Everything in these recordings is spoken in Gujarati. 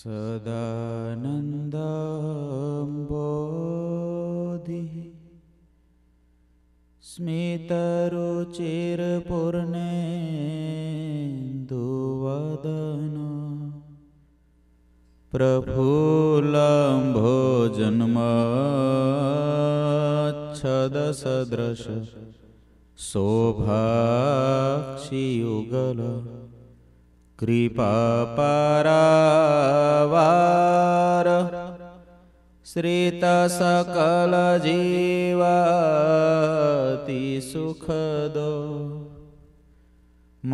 सदानन्दम्बोधिः स्मितरुचिरपूर्णेन्दुवदन प्रफुलम्भो जन्मच्छदसदृश शोभाक्षियुगल कृपापरावारः सुखदो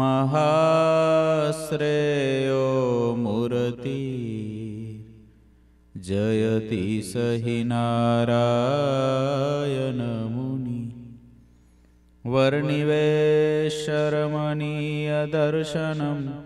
महाश्रेयो मूर्ति जयति स हि नारायणमुनि वर्णिवेशमणीयदर्शनम्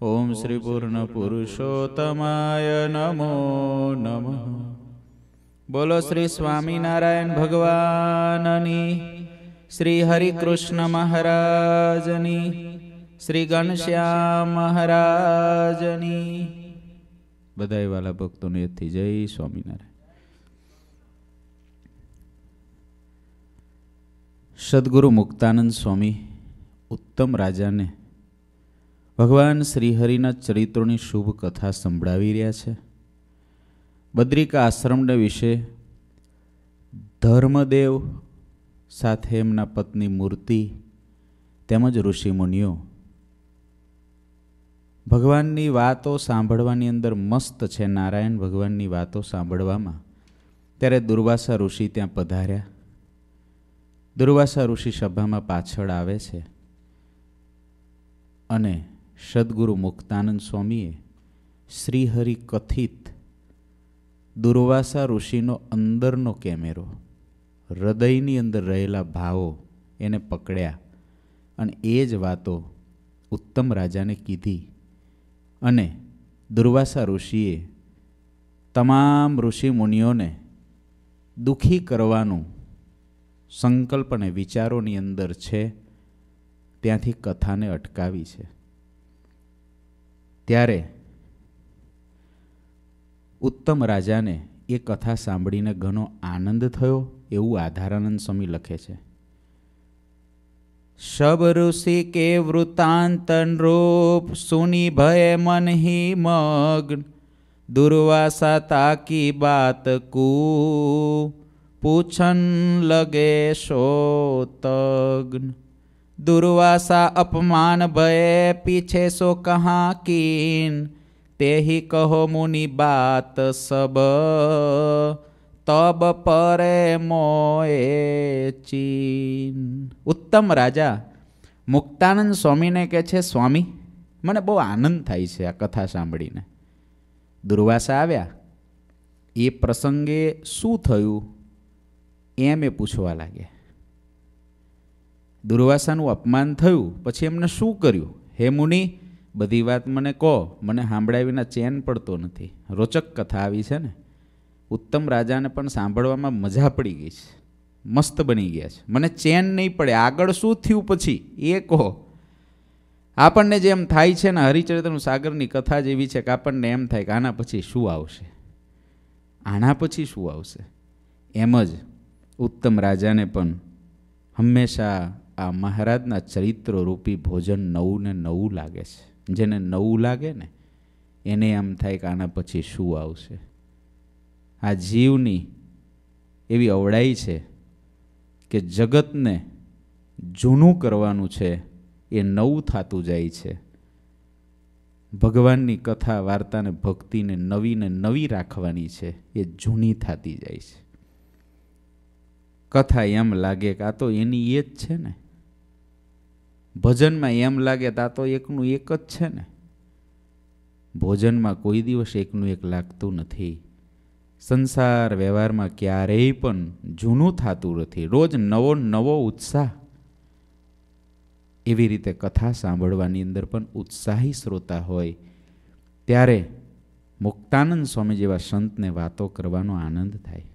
ઓમ શ્રી પૂર્ણ પુરુષોત્તમાય નમો નમ બોલો શ્રી સ્વામિનારાયણ ભગવાનની શ્રી હરિકૃષ્ણ મહારાજની શ્રી ઘનશ્યામ મહારાજની બધાય વાલા ભક્તોને થી જય સ્વામિનારાયણ સદગુરુ મુક્તાનંદ સ્વામી ઉત્તમ રાજાને ભગવાન શ્રીહરિના ચરિત્રોની શુભ કથા સંભળાવી રહ્યા છે બદ્રિકા આશ્રમને વિશે ધર્મદેવ સાથે એમના પત્ની મૂર્તિ તેમજ ઋષિમુનિઓ ભગવાનની વાતો સાંભળવાની અંદર મસ્ત છે નારાયણ ભગવાનની વાતો સાંભળવામાં ત્યારે દુર્વાસા ઋષિ ત્યાં પધાર્યા દુર્વાસા ઋષિ સભામાં પાછળ આવે છે અને સદગુરુ મુક્તાનંદ સ્વામીએ શ્રીહરિ કથિત દુર્વાસા ઋષિનો અંદરનો કેમેરો હૃદયની અંદર રહેલા ભાવો એને પકડ્યા અને એ જ વાતો ઉત્તમ રાજાને કીધી અને દુર્વાસા ઋષિએ તમામ ઋષિમુનિઓને મુનિઓને દુઃખી કરવાનું સંકલ્પ અને વિચારોની અંદર છે ત્યાંથી કથાને અટકાવી છે ત્યારે ઉત્તમ રાજાને એ કથા સાંભળીને ઘણો આનંદ થયો એવું આધારાનંદ સ્વામી લખે છે શબ ઋષિ કે વૃતાંત રૂપ સુની ભય મન હી મગ્ન દુર્વાસા તાકી બાત કુ પૂછન લગે શો તગ્ન દુર્વાસા અપમાન भय પીછે સો कहाँ कीन ते ही कहो मुनि बात सब तब परे ચીન ઉત્તમ રાજા મુક્તાનંદ સ્વામીને કહે છે સ્વામી મને બહુ આનંદ થાય છે આ કથા સાંભળીને દુર્વાસા આવ્યા એ પ્રસંગે શું થયું એમ એ પૂછવા લાગ્યા દુર્વાસાનું અપમાન થયું પછી એમને શું કર્યું હે મુનિ બધી વાત મને કહો મને સાંભળ્યા વિના ચેન પડતો નથી રોચક કથા આવી છે ને ઉત્તમ રાજાને પણ સાંભળવામાં મજા પડી ગઈ છે મસ્ત બની ગયા છે મને ચેન નહીં પડે આગળ શું થયું પછી એ કહો આપણને જેમ થાય છે ને હરિચરિત્રનું સાગરની કથા જ એવી છે કે આપણને એમ થાય કે આના પછી શું આવશે આના પછી શું આવશે એમ જ ઉત્તમ રાજાને પણ હંમેશા આ મહારાજના ચરિત્રરૂપી ભોજન નવું ને નવું લાગે છે જેને નવું લાગે ને એને એમ થાય કે આના પછી શું આવશે આ જીવની એવી અવડાઈ છે કે જગતને જૂનું કરવાનું છે એ નવું થતું જાય છે ભગવાનની કથા વાર્તાને ભક્તિને નવીને નવી રાખવાની છે એ જૂની થતી જાય છે કથા એમ લાગે કે આ તો એની એ જ છે ને ભજનમાં એમ લાગે તા તો એકનું એક જ છે ને ભોજનમાં કોઈ દિવસ એકનું એક લાગતું નથી સંસાર વ્યવહારમાં ક્યારેય પણ જૂનું થતું નથી રોજ નવો નવો ઉત્સાહ એવી રીતે કથા સાંભળવાની અંદર પણ ઉત્સાહી શ્રોતા હોય ત્યારે મુક્તાનંદ સ્વામી જેવા સંતને વાતો કરવાનો આનંદ થાય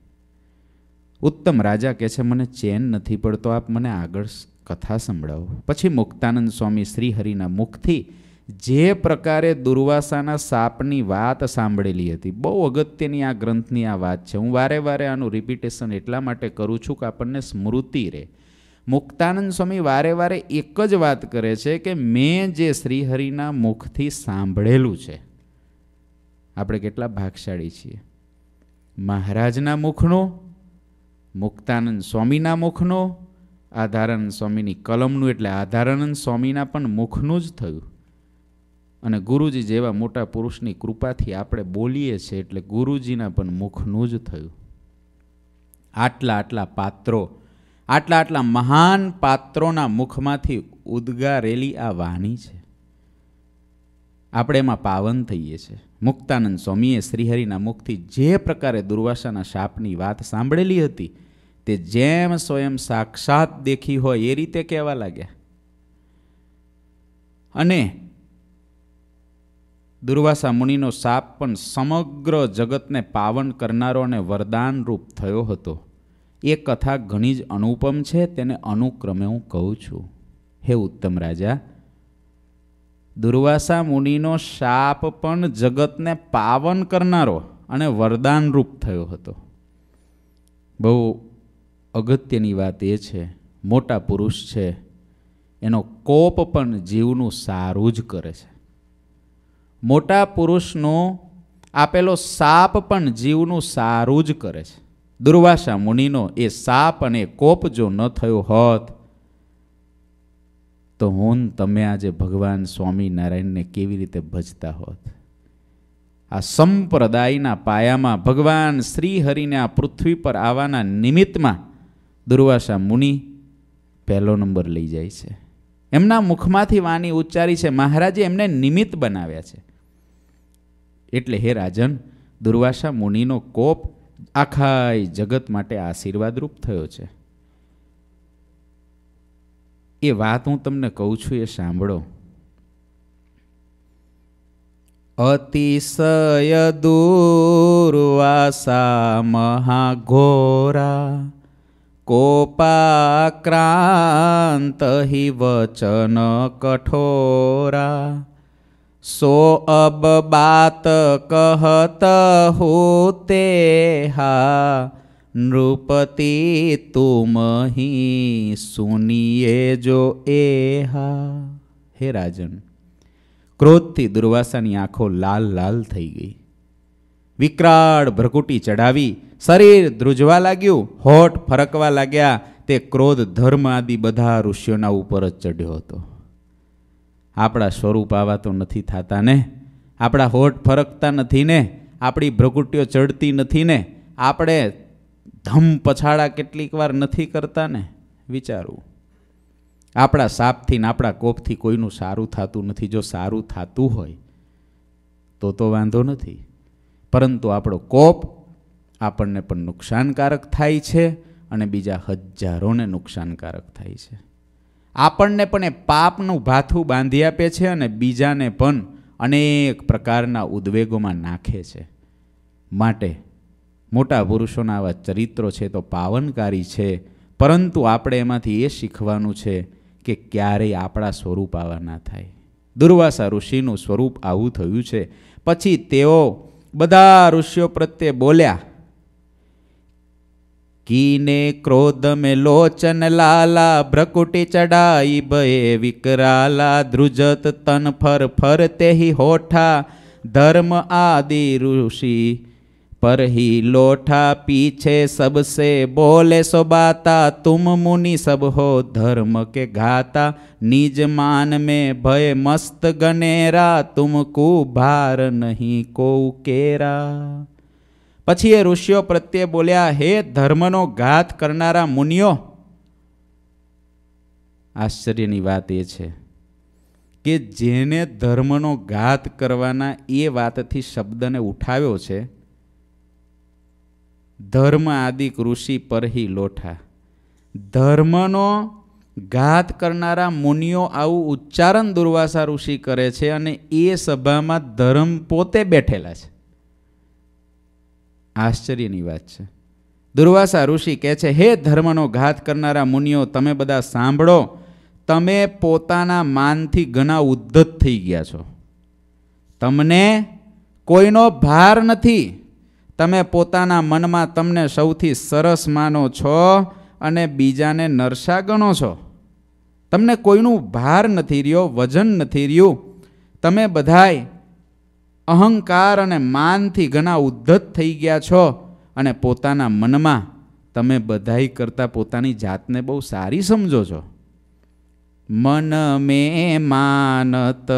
ઉત્તમ રાજા કહે છે મને ચેન નથી પડતો આપ મને આગળ કથા સંભળાવો પછી મુક્તાનંદ સ્વામી શ્રીહરિના મુખથી જે પ્રકારે દુર્વાસાના સાપની વાત સાંભળેલી હતી બહુ અગત્યની આ ગ્રંથની આ વાત છે હું વારે વારે આનું રિપીટેશન એટલા માટે કરું છું કે આપણને સ્મૃતિ રહે મુક્તાનંદ સ્વામી વારે વારે એક જ વાત કરે છે કે મેં જે શ્રીહરિના મુખથી સાંભળેલું છે આપણે કેટલા ભાગશાળી છીએ મહારાજના મુખનો મુક્તાનંદ સ્વામીના મુખનો આધારાનંદ સ્વામીની કલમનું એટલે આધારાનંદ સ્વામીના પણ મુખનું જ થયું અને ગુરુજી જેવા મોટા પુરુષની કૃપાથી આપણે બોલીએ છીએ એટલે ગુરુજીના પણ મુખનું જ થયું આટલા આટલા પાત્રો આટલા આટલા મહાન પાત્રોના મુખમાંથી ઉદ્ગારેલી આ વાણી છે આપણે એમાં પાવન થઈએ છીએ મુક્તાનંદ સ્વામીએ શ્રીહરિના મુખથી જે પ્રકારે દુર્વાસાના શાપની વાત સાંભળેલી હતી તે જેમ સ્વયં સાક્ષાત દેખી હોય એ રીતે કહેવા લાગ્યા અને દુર્વાસા મુનિનો સાપ પણ સમગ્ર જગતને પાવન કરનારો અને વરદાન રૂપ થયો હતો એ કથા ઘણી જ અનુપમ છે તેને અનુક્રમે હું કહું છું હે ઉત્તમ રાજા દુર્વાસા મુનિનો શાપ પણ જગતને પાવન કરનારો અને વરદાન રૂપ થયો હતો બહુ અગત્યની વાત એ છે મોટા પુરુષ છે એનો કોપ પણ જીવનું સારું જ કરે છે મોટા પુરુષનો આપેલો સાપ પણ જીવનું સારું જ કરે છે દુર્વાસા મુનિનો એ સાપ અને કોપ જો ન થયો હોત તો હું તમે આજે ભગવાન સ્વામિનારાયણને કેવી રીતે ભજતા હોત આ સંપ્રદાયના પાયામાં ભગવાન શ્રીહરિને આ પૃથ્વી પર આવવાના નિમિત્તમાં દુર્વાસા મુનિ પહેલો નંબર લઈ જાય છે એમના મુખમાંથી વાણી ઉચ્ચારી છે મહારાજે એમને નિમિત્ત બનાવ્યા છે એટલે હે રાજન દુર્વાસા મુનિનો કોપ આખાય જગત માટે આશીર્વાદરૂપ થયો છે એ વાત હું તમને કહું છું એ સાંભળો અતિશય દુર્વાસા મહાઘોરા કોપાક્રાંત હિ વચન કઠોરા સો અબ બાત કહત હોતે હા નૃપતિ તુમ સુનિયે જો એ હા હે રાજન ક્રોધથી દુર્વાસાની આંખો લાલ લાલ થઈ ગઈ વિકરાળ ભ્રકુટી ચડાવી શરીર ધ્રુજવા લાગ્યું હોઠ ફરકવા લાગ્યા તે ક્રોધ ધર્મ આદિ બધા ઋષિઓના ઉપર જ ચઢ્યો હતો આપણા સ્વરૂપ આવા તો નથી થતા ને આપણા હોઠ ફરકતા નથી ને આપણી ભ્રકુટીઓ ચડતી નથી ને આપણે ધમ પછાડા કેટલીક વાર નથી કરતા ને વિચારવું આપણા સાપથી ને આપણા કોપથી કોઈનું સારું થતું નથી જો સારું થતું હોય તો તો વાંધો નથી પરંતુ આપણો કોપ આપણને પણ નુકસાનકારક થાય છે અને બીજા હજારોને નુકસાનકારક થાય છે આપણને પણ એ પાપનું ભાથું બાંધી આપે છે અને બીજાને પણ અનેક પ્રકારના ઉદ્વેગોમાં નાખે છે માટે મોટા પુરુષોના આવા ચરિત્રો છે તો પાવનકારી છે પરંતુ આપણે એમાંથી એ શીખવાનું છે કે ક્યારેય આપણા સ્વરૂપ આવા ના થાય દુર્વાસા ઋષિનું સ્વરૂપ આવું થયું છે પછી તેઓ બધા ઋષિઓ પ્રત્યે બોલ્યા कीने क्रोध में लोचन लाला भ्रकुटि चढ़ाई बये विकराला ध्रुजत तन फर फरते ही होठा धर्म आदि ऋषि पर ही लोठा पीछे सबसे बोले सो बाता तुम मुनि सब हो धर्म के घाता निज मान में भय मस्त गनेरा तुमको भार नहीं को केरा પછી એ ઋષિઓ પ્રત્યે બોલ્યા હે ધર્મનો ઘાત કરનારા મુનિઓ આશ્ચર્યની વાત એ છે કે જેને ધર્મનો ઘાત કરવાના એ વાતથી શબ્દને ઉઠાવ્યો છે ધર્મ આદિક ઋષિ પરહી લોઠા ધર્મનો ઘાત કરનારા મુનિઓ આવું ઉચ્ચારણ દુર્વાસા ઋષિ કરે છે અને એ સભામાં ધર્મ પોતે બેઠેલા છે આશ્ચર્યની વાત છે દુર્વાસા ઋષિ કહે છે હે ધર્મનો ઘાત કરનારા મુનિઓ તમે બધા સાંભળો તમે પોતાના માનથી ઘણા ઉદ્ધત થઈ ગયા છો તમને કોઈનો ભાર નથી તમે પોતાના મનમાં તમને સૌથી સરસ માનો છો અને બીજાને નરસા ગણો છો તમને કોઈનું ભાર નથી રહ્યો વજન નથી રહ્યું તમે બધાય અહંકાર અને માનથી ઘણા ઉદ્ધત થઈ ગયા છો અને પોતાના મનમાં તમે બધાઈ કરતાં પોતાની જાતને બહુ સારી સમજો છો મન મે માનત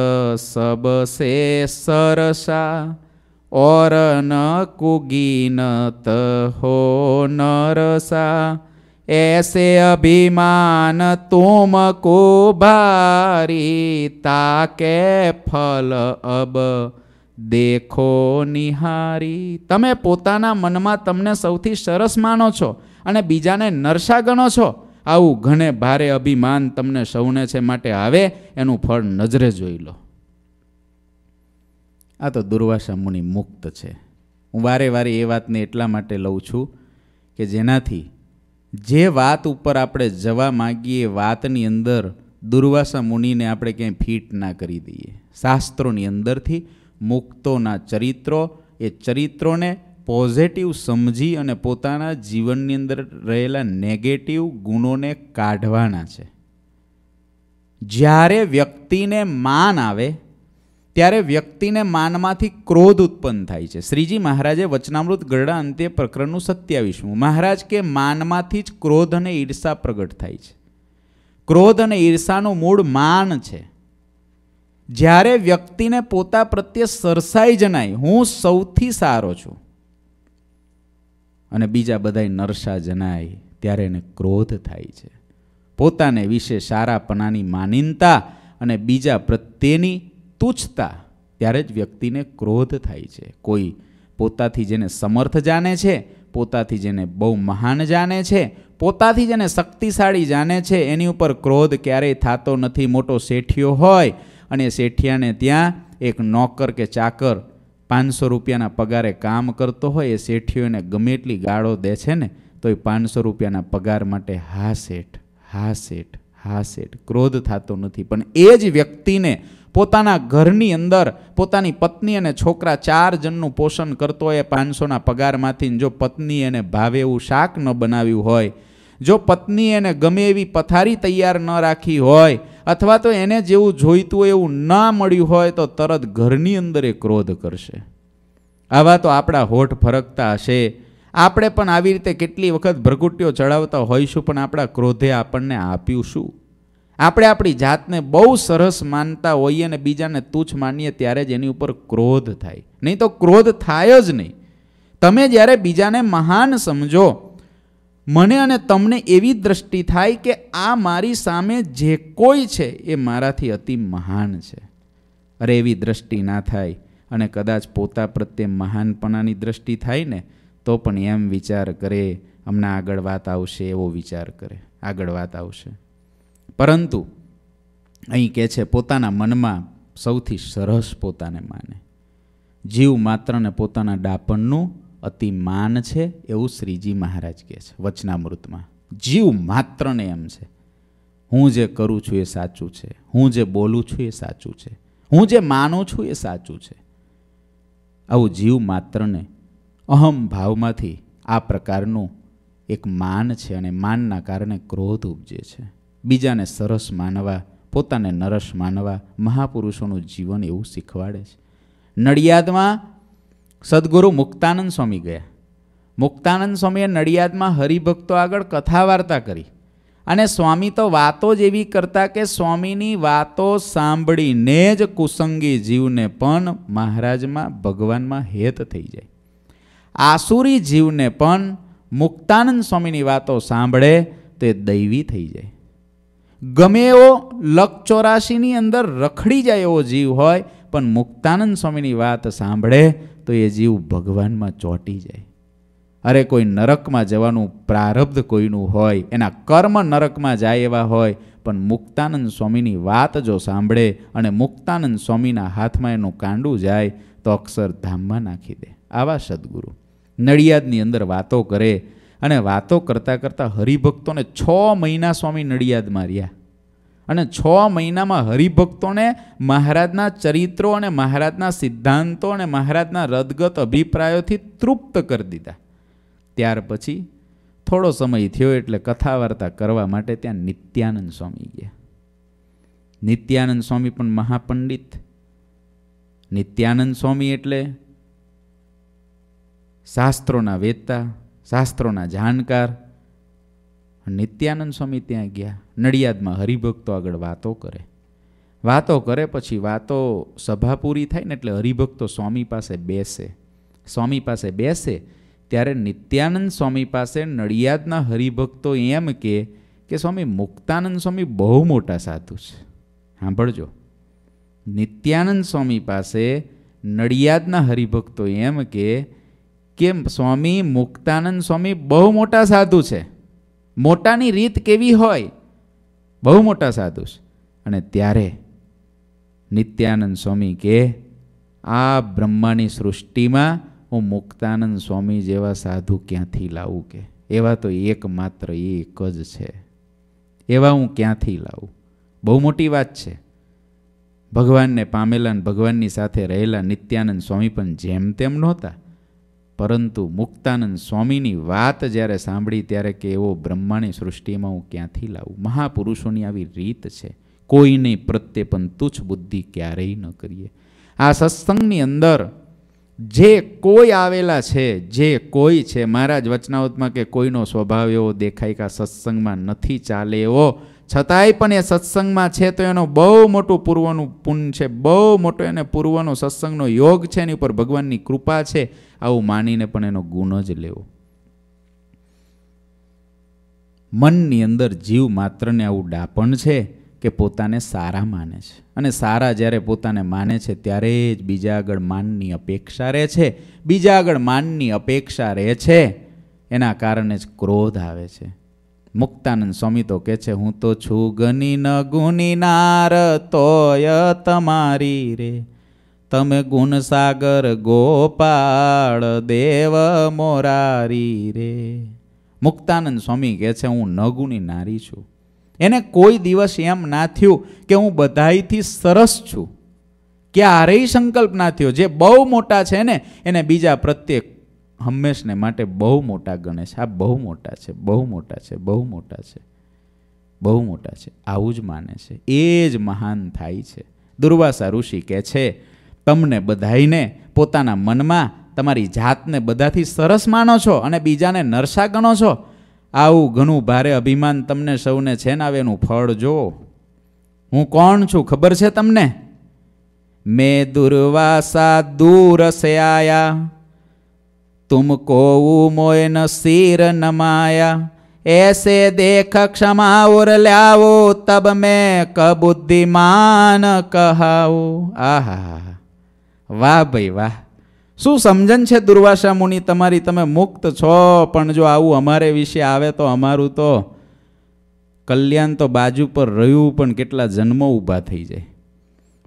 સબસે સરસા ઓર ન કુગીનત હો નરસા ऐसे अभिमान तुमको भारी ताके फल अब દેખો નિહારી તમે પોતાના મનમાં તમને સૌથી સરસ માનો છો અને બીજાને નરસા ગણો છો આવું ઘણે ભારે અભિમાન તમને સૌને છે માટે આવે એનું ફળ નજરે જોઈ લો આ તો દુર્વાસા મુનિ મુક્ત છે હું વારે વારે એ વાતને એટલા માટે લઉં છું કે જેનાથી જે વાત ઉપર આપણે જવા માગીએ વાતની અંદર દુર્વાસા મુનિને આપણે ક્યાંય ફીટ ના કરી દઈએ શાસ્ત્રોની અંદરથી મુક્તોના ચરિત્રો એ ચરિત્રોને પોઝિટિવ સમજી અને પોતાના જીવનની અંદર રહેલા નેગેટિવ ગુણોને કાઢવાના છે જ્યારે વ્યક્તિને માન આવે ત્યારે વ્યક્તિને માનમાંથી ક્રોધ ઉત્પન્ન થાય છે શ્રીજી મહારાજે વચનામૃત ગરડા અંતે પ્રકરણનું સત્યાવીસમું મહારાજ કે માનમાંથી જ ક્રોધ અને ઈર્ષા પ્રગટ થાય છે ક્રોધ અને ઈર્ષાનું મૂળ માન છે જ્યારે વ્યક્તિને પોતા પ્રત્યે સરસાઈ જનાય હું સૌથી સારો છું અને બીજા બધાય નરસા જનાય ત્યારે એને ક્રોધ થાય છે પોતાને વિશે સારાપણાની માનીનતા અને બીજા પ્રત્યેની તુચ્છતા ત્યારે જ વ્યક્તિને ક્રોધ થાય છે કોઈ પોતાથી જેને સમર્થ જાણે છે પોતાથી જેને બહુ મહાન જાણે છે પોતાથી જેને શક્તિશાળી જાણે છે એની ઉપર ક્રોધ ક્યારેય થતો નથી મોટો શેઠિયો હોય અને શેઠિયાને ત્યાં એક નોકર કે ચાકર પાંચસો રૂપિયાના પગારે કામ કરતો હોય એ શેઠિયોને ગમે એટલી ગાળો દે છે ને તો એ પાંચસો રૂપિયાના પગાર માટે હા શેઠ હા શેઠ હા શેઠ ક્રોધ થતો નથી પણ એ જ વ્યક્તિને પોતાના ઘરની અંદર પોતાની પત્ની અને છોકરા ચાર જણનું પોષણ કરતો હોય એ પાંચસોના પગારમાંથી જો પત્ની એને ભાવે એવું શાક ન બનાવ્યું હોય જો પત્ની એને ગમે એવી પથારી તૈયાર ન રાખી હોય અથવા તો એને જેવું જોઈતું હોય એવું ના મળ્યું હોય તો તરત ઘરની અંદર એ ક્રોધ કરશે આવા તો આપણા હોઠ ફરકતા હશે આપણે પણ આવી રીતે કેટલી વખત ભ્રગુટીઓ ચડાવતા હોઈશું પણ આપણા ક્રોધે આપણને આપ્યું શું આપણે આપણી જાતને બહુ સરસ માનતા હોઈએ અને બીજાને તુચ્છ માનીએ ત્યારે જ એની ઉપર ક્રોધ થાય નહીં તો ક્રોધ થાય જ નહીં તમે જ્યારે બીજાને મહાન સમજો મને અને તમને એવી દ્રષ્ટિ થાય કે આ મારી સામે જે કોઈ છે એ મારાથી અતિ મહાન છે અરે એવી દ્રષ્ટિ ના થાય અને કદાચ પોતા પ્રત્યે મહાનપણાની દ્રષ્ટિ થાય ને તો પણ એમ વિચાર કરે હમણાં આગળ વાત આવશે એવો વિચાર કરે આગળ વાત આવશે પરંતુ અહીં કહે છે પોતાના મનમાં સૌથી સરસ પોતાને માને જીવ માત્રને પોતાના ડાપણનું અતિ માન છે એવું શ્રીજી મહારાજ કહે છે વચનામૃતમાં જીવ માત્રને એમ છે હું જે કરું છું એ સાચું છે હું જે બોલું છું એ સાચું છે હું જે માનું છું એ સાચું છે આવું જીવ માત્રને અહમ ભાવમાંથી આ પ્રકારનું એક માન છે અને માનના કારણે ક્રોધ ઉપજે છે બીજાને સરસ માનવા પોતાને નરસ માનવા મહાપુરુષોનું જીવન એવું શીખવાડે છે નડિયાદમાં સદગુરુ મુક્તાનંદ સ્વામી ગયા મુક્તાનંદ સ્વામીએ નડિયાદમાં હરિભક્તો આગળ કથા વાર્તા કરી અને સ્વામી તો વાતો જ એવી કરતા કે સ્વામીની વાતો સાંભળીને જ કુસંગી જીવને પણ મહારાજમાં ભગવાનમાં હેત થઈ જાય આસુરી જીવને પણ મુક્તાનંદ સ્વામીની વાતો સાંભળે તે દૈવી થઈ જાય ગમે એવો લક અંદર રખડી જાય એવો જીવ હોય પણ મુક્તાનંદ સ્વામીની વાત સાંભળે તો એ જીવ ભગવાનમાં ચોંટી જાય અરે કોઈ નરકમાં જવાનું પ્રારબ્ધ કોઈનું હોય એના કર્મ નરકમાં જાય એવા હોય પણ મુક્તાનંદ સ્વામીની વાત જો સાંભળે અને મુક્તાનંદ સ્વામીના હાથમાં એનું કાંડું જાય તો અક્ષરધામમાં નાખી દે આવા સદગુરુ નડિયાદની અંદર વાતો કરે અને વાતો કરતાં કરતાં હરિભક્તોને છ મહિના સ્વામી નડિયાદમાં રહ્યા અને છ મહિનામાં હરિભક્તોને મહારાજના ચરિત્રો અને મહારાજના સિદ્ધાંતો અને મહારાજના રદગત અભિપ્રાયોથી તૃપ્ત કરી દીધા ત્યાર પછી થોડો સમય થયો એટલે કથા વાર્તા કરવા માટે ત્યાં નિત્યાનંદ સ્વામી ગયા નિત્યાનંદ સ્વામી પણ મહાપંડિત નિત્યાનંદ સ્વામી એટલે શાસ્ત્રોના વેતા શાસ્ત્રોના જાણકાર નિત્યાનંદ સ્વામી ત્યાં ગયા નડિયાદમાં હરિભક્તો આગળ વાતો કરે વાતો કરે પછી વાતો સભા પૂરી થાય ને એટલે હરિભક્તો સ્વામી પાસે બેસે સ્વામી પાસે બેસે ત્યારે નિત્યાનંદ સ્વામી પાસે નડિયાદના હરિભક્તો એમ કે કે સ્વામી મુક્તાનંદ સ્વામી બહુ મોટા સાધુ છે સાંભળજો નિત્યાનંદ સ્વામી પાસે નડિયાદના હરિભક્તો એમ કે કે સ્વામી મુક્તાનંદ સ્વામી બહુ મોટા સાધુ છે મોટાની રીત કેવી હોય બહુ મોટા સાધુ છે અને ત્યારે નિત્યાનંદ સ્વામી કે આ બ્રહ્માની સૃષ્ટિમાં હું મુક્તાનંદ સ્વામી જેવા સાધુ ક્યાંથી લાવું કે એવા તો એકમાત્ર એક જ છે એવા હું ક્યાંથી લાવું બહુ મોટી વાત છે ભગવાનને પામેલા અને ભગવાનની સાથે રહેલા નિત્યાનંદ સ્વામી પણ જેમ તેમ નહોતા પરંતુ મુક્તાનંદ સ્વામીની વાત જ્યારે સાંભળી ત્યારે કે એવો બ્રહ્માની સૃષ્ટિમાં હું ક્યાંથી લાવું મહાપુરુષોની આવી રીત છે કોઈને પ્રત્યે પણ તુચ્છ બુદ્ધિ ક્યારેય ન કરીએ આ સત્સંગની અંદર જે કોઈ આવેલા છે જે કોઈ છે મારા જ વચનાવતમાં કે કોઈનો સ્વભાવ એવો દેખાય કે આ સત્સંગમાં નથી ચાલે એવો છતાંય પણ એ સત્સંગમાં છે તો એનો બહુ મોટું પૂર્વનું પુણ્ય છે બહુ મોટો એને પૂર્વનો સત્સંગનો યોગ છે એની ઉપર ભગવાનની કૃપા છે આવું માનીને પણ એનો ગુણ જ લેવો મનની અંદર જીવ માત્રને આવું ડાપણ છે કે પોતાને સારા માને છે અને સારા જ્યારે પોતાને માને છે ત્યારે જ બીજા આગળ માનની અપેક્ષા રહે છે બીજા આગળ માનની અપેક્ષા રહે છે એના કારણે જ ક્રોધ આવે છે મુક્તાનંદ સ્વામી તો કહે છે હું તો છું ગની ન ગુની નાર તોય તમારી રે તમે ગુણસાગર ગોપાળ દેવ મોરારી રે મુક્તાનંદ સ્વામી કહે છે હું નગુની નારી છું એને કોઈ દિવસ એમ ના થયું કે હું બધાઈથી સરસ છું ક્યારેય સંકલ્પ ના થયો જે બહુ મોટા છે ને એને બીજા પ્રત્યે હંમેશને માટે બહુ મોટા ગણેશ છે આ બહુ મોટા છે બહુ મોટા છે બહુ મોટા છે બહુ મોટા છે આવું જ માને છે એ જ મહાન થાય છે દુર્વાસા ઋષિ કહે છે તમને બધાઈને પોતાના મનમાં તમારી જાતને બધાથી સરસ માનો છો અને બીજાને નરસા ગણો છો આવું ઘણું ભારે અભિમાન તમને સૌને છે ને આવે એનું ફળ જો હું કોણ છું ખબર છે તમને મેં દુર્વાસા દૂર આયા तुमको मोय न सिर नमाया ऐसे देख क्षमा और ल्याओ तब मैं કબુદ્ધિમાન કહાઓ આહા વાહ ભાઈ વાહ શું સમજન છે દુર્વાસા મુનિ તમારી તમે મુક્ત છો પણ જો આવું અમારે વિશે આવે તો અમારું તો કલ્યાણ તો બાજુ પર રહ્યું પણ કેટલા જન્મો ઊભા થઈ જાય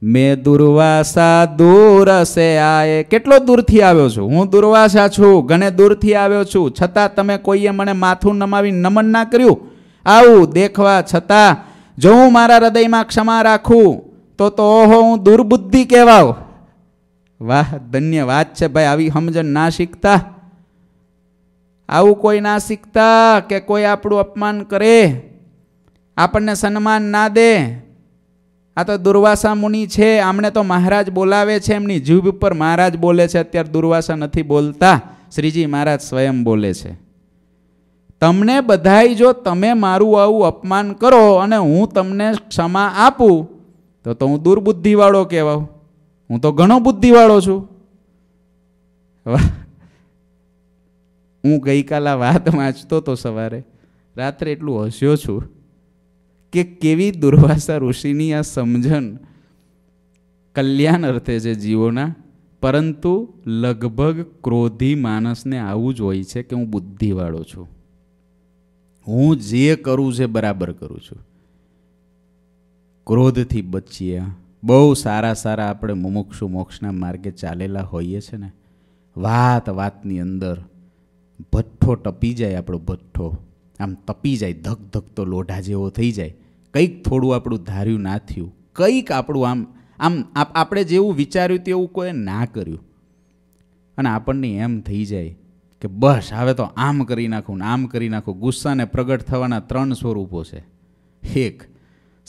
મેં દુર્વાસા દૂર હશે આએ કેટલો દૂરથી આવ્યો છું હું દુર્વાસા છું ઘણે દૂરથી આવ્યો છું છતાં તમે કોઈએ મને માથું નમાવી નમન ના કર્યું આવું દેખવા છતાં જો હું મારા હૃદયમાં ક્ષમા રાખું તો તો ઓહો હું દુર્બુદ્ધિ કહેવાઉ વાહ ધન્ય વાત છે ભાઈ આવી સમજણ ના શીખતા આવું કોઈ ના શીખતા કે કોઈ આપણું અપમાન કરે આપણને સન્માન ના દે આ તો દુર્વાસા મુનિ છે આમણે તો મહારાજ બોલાવે છે એમની જીભ ઉપર મહારાજ બોલે છે અત્યારે દુર્વાસા નથી બોલતા શ્રીજી મહારાજ સ્વયં બોલે છે તમને બધાય જો તમે મારું આવું અપમાન કરો અને હું તમને ક્ષમા આપું તો તો હું દુર્બુદ્ધિવાળો કહેવાઉં હું તો ઘણો બુદ્ધિવાળો છું હું ગઈકાલે વાત વાંચતો તો સવારે રાત્રે એટલું હસ્યો છું કે કેવી દુર્વાસા ઋષિની આ સમજણ કલ્યાણ અર્થે છે જીવોના પરંતુ લગભગ ક્રોધી માણસને આવું જ હોય છે કે હું બુદ્ધિવાળો છું હું જે કરું છે બરાબર કરું છું ક્રોધથી બચીએ બહુ સારા સારા આપણે મુમુક્ષુ મોક્ષના માર્ગે ચાલેલા હોઈએ છે ને વાત વાતની અંદર ભઠ્ઠો ટપી જાય આપણો ભઠ્ઠો આમ તપી જાય ધક ધકતો લોઢા જેવો થઈ જાય કંઈક થોડું આપણું ધાર્યું ના થયું કંઈક આપણું આમ આમ આપણે જેવું વિચાર્યું તેવું કોઈ ના કર્યું અને આપણને એમ થઈ જાય કે બસ હવે તો આમ કરી નાખું ને આમ કરી નાખું ગુસ્સાને પ્રગટ થવાના ત્રણ સ્વરૂપો છે એક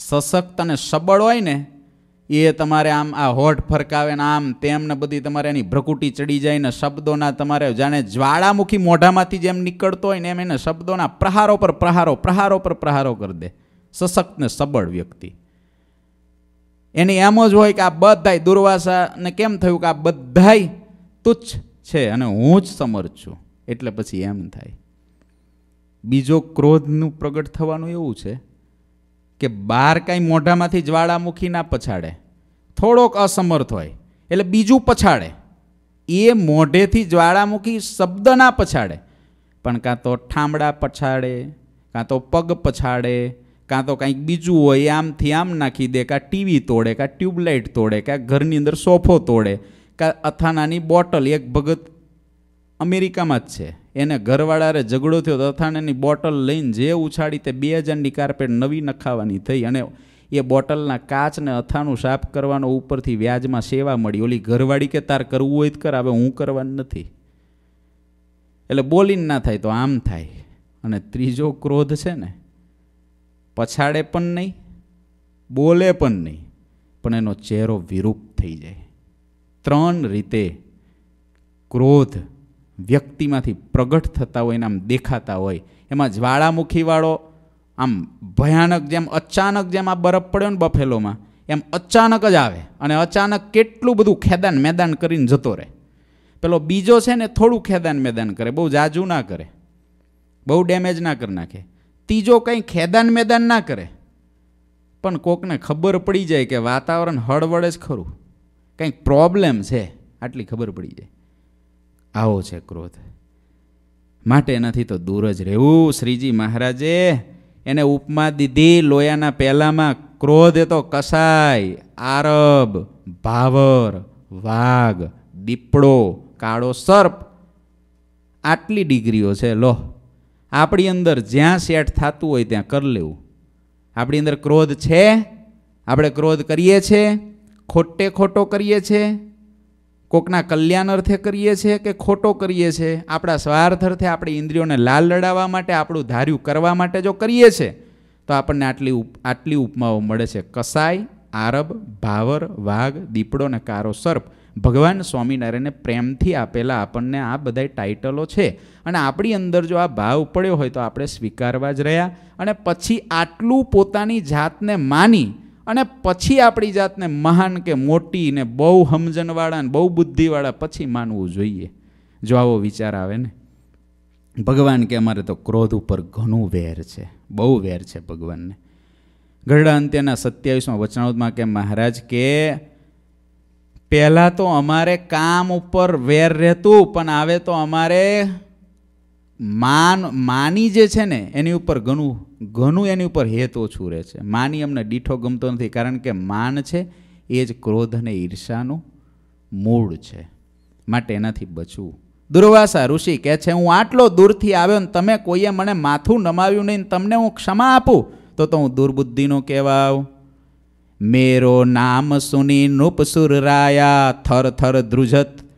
સશક્ત અને સબળ હોય ને એ તમારે આમ આ હોઠ ફરકાવે ને આમ તેમને બધી તમારે એની ભ્રકુટી ચડી જાય ને શબ્દોના તમારે જાણે જ્વાળામુખી મોઢામાંથી જેમ નીકળતો હોય ને એમ એને શબ્દોના પ્રહારો પર પ્રહારો પ્રહારો પર પ્રહારો કરી દે સશક્ત ને સબળ વ્યક્તિ એની એમ જ હોય કે આ બધાય દુર્વાસાને કેમ થયું કે આ બધાય તુચ્છ છે અને હું જ સમર્થ છું એટલે પછી એમ થાય બીજો ક્રોધનું પ્રગટ થવાનું એવું છે કે બહાર કાંઈ મોઢામાંથી જ્વાળામુખી ના પછાડે થોડોક અસમર્થ હોય એટલે બીજું પછાડે એ મોઢેથી જ્વાળામુખી શબ્દ ના પછાડે પણ કાં તો ઠામડા પછાડે કાં તો પગ પછાડે કાં તો કંઈક બીજું હોય આમથી આમ નાખી દે કાં ટીવી તોડે કાં ટ્યુબલાઇટ તોડે કાં ઘરની અંદર સોફો તોડે કાં અથાનાની બોટલ એક ભગત અમેરિકામાં જ છે એને ઘરવાળારે ઝઘડો થયો અથાણાની બોટલ લઈને જે ઉછાળી તે બે હજારની કાર્પેટ નવી નખાવાની થઈ અને એ બોટલના કાચ ને અથાણું સાફ કરવાનો ઉપરથી વ્યાજમાં સેવા મળી ઓલી ઘરવાળી કે તાર કરવું હોય જ કર હવે હું કરવાનું નથી એટલે બોલીને ના થાય તો આમ થાય અને ત્રીજો ક્રોધ છે ને પછાડે પણ નહીં બોલે પણ નહીં પણ એનો ચહેરો વિરૂપ થઈ જાય ત્રણ રીતે ક્રોધ વ્યક્તિમાંથી પ્રગટ થતા હોય ને આમ દેખાતા હોય એમાં જ્વાળામુખીવાળો આમ ભયાનક જેમ અચાનક જેમ આ બરફ પડ્યો ને બફેલોમાં એમ અચાનક જ આવે અને અચાનક કેટલું બધું ખેદાન મેદાન કરીને જતો રહે પેલો બીજો છે ને થોડું ખેદાન મેદાન કરે બહુ જાજુ ના કરે બહુ ડેમેજ ના કરી નાખે ત્રીજો કંઈ ખેદાન મેદાન ના કરે પણ કોકને ખબર પડી જાય કે વાતાવરણ હળવડે જ ખરું કંઈક પ્રોબ્લેમ છે આટલી ખબર પડી જાય આવો છે ક્રોધ માટે એનાથી તો દૂર જ રહેવું શ્રીજી મહારાજે એને ઉપમા દીધી લોયાના પહેલામાં ક્રોધ એ તો કસાય આરબ ભાવર વાઘ દીપડો કાળો સર્પ આટલી ડિગ્રીઓ છે લો આપણી અંદર જ્યાં સેટ થતું હોય ત્યાં કરી લેવું આપણી અંદર ક્રોધ છે આપણે ક્રોધ કરીએ છીએ ખોટે ખોટો કરીએ છીએ કોકના કલ્યાણ અર્થે કરીએ છીએ કે ખોટો કરીએ છીએ આપણા સ્વાર્થ અર્થે આપણી ઇન્દ્રિયોને લાલ લડાવવા માટે આપણું ધાર્યું કરવા માટે જો કરીએ છીએ તો આપણને આટલી આટલી ઉપમાઓ મળે છે કસાય આરબ ભાવર વાઘ દીપડો અને કારો સર્પ ભગવાન સ્વામિનારાયણે પ્રેમથી આપેલા આપણને આ બધા ટાઇટલો છે અને આપણી અંદર જો આ ભાવ પડ્યો હોય તો આપણે સ્વીકારવા જ રહ્યા અને પછી આટલું પોતાની જાતને માની અને પછી આપણી જાતને મહાન કે મોટી ને બહુ સમજણવાળા ને બહુ બુદ્ધિવાળા પછી માનવું જોઈએ જો આવો વિચાર આવે ને ભગવાન કે અમારે તો ક્રોધ ઉપર ઘણું વેર છે બહુ વેર છે ભગવાનને ગરડા અંત્યના સત્યાવીસમાં વચનાવતમાં કે મહારાજ કે પહેલાં તો અમારે કામ ઉપર વેર રહેતું પણ આવે તો અમારે માન માની જે છે ને એની ઉપર ઘણું ઘણું એની ઉપર હેત ઓછું રહે છે માની અમને દીઠો ગમતો નથી કારણ કે માન છે એ જ ક્રોધ અને ઈર્ષાનું મૂળ છે માટે એનાથી બચવું દુર્વાસા ઋષિ કહે છે હું આટલો દૂરથી આવ્યો ને તમે કોઈએ મને માથું નમાવ્યું નહીં તમને હું ક્ષમા આપું તો તો હું દુર્બુદ્ધિનો કહેવાઉં મેરો નામ સુની નુપસુર રાયા થર થર ધ્રુજત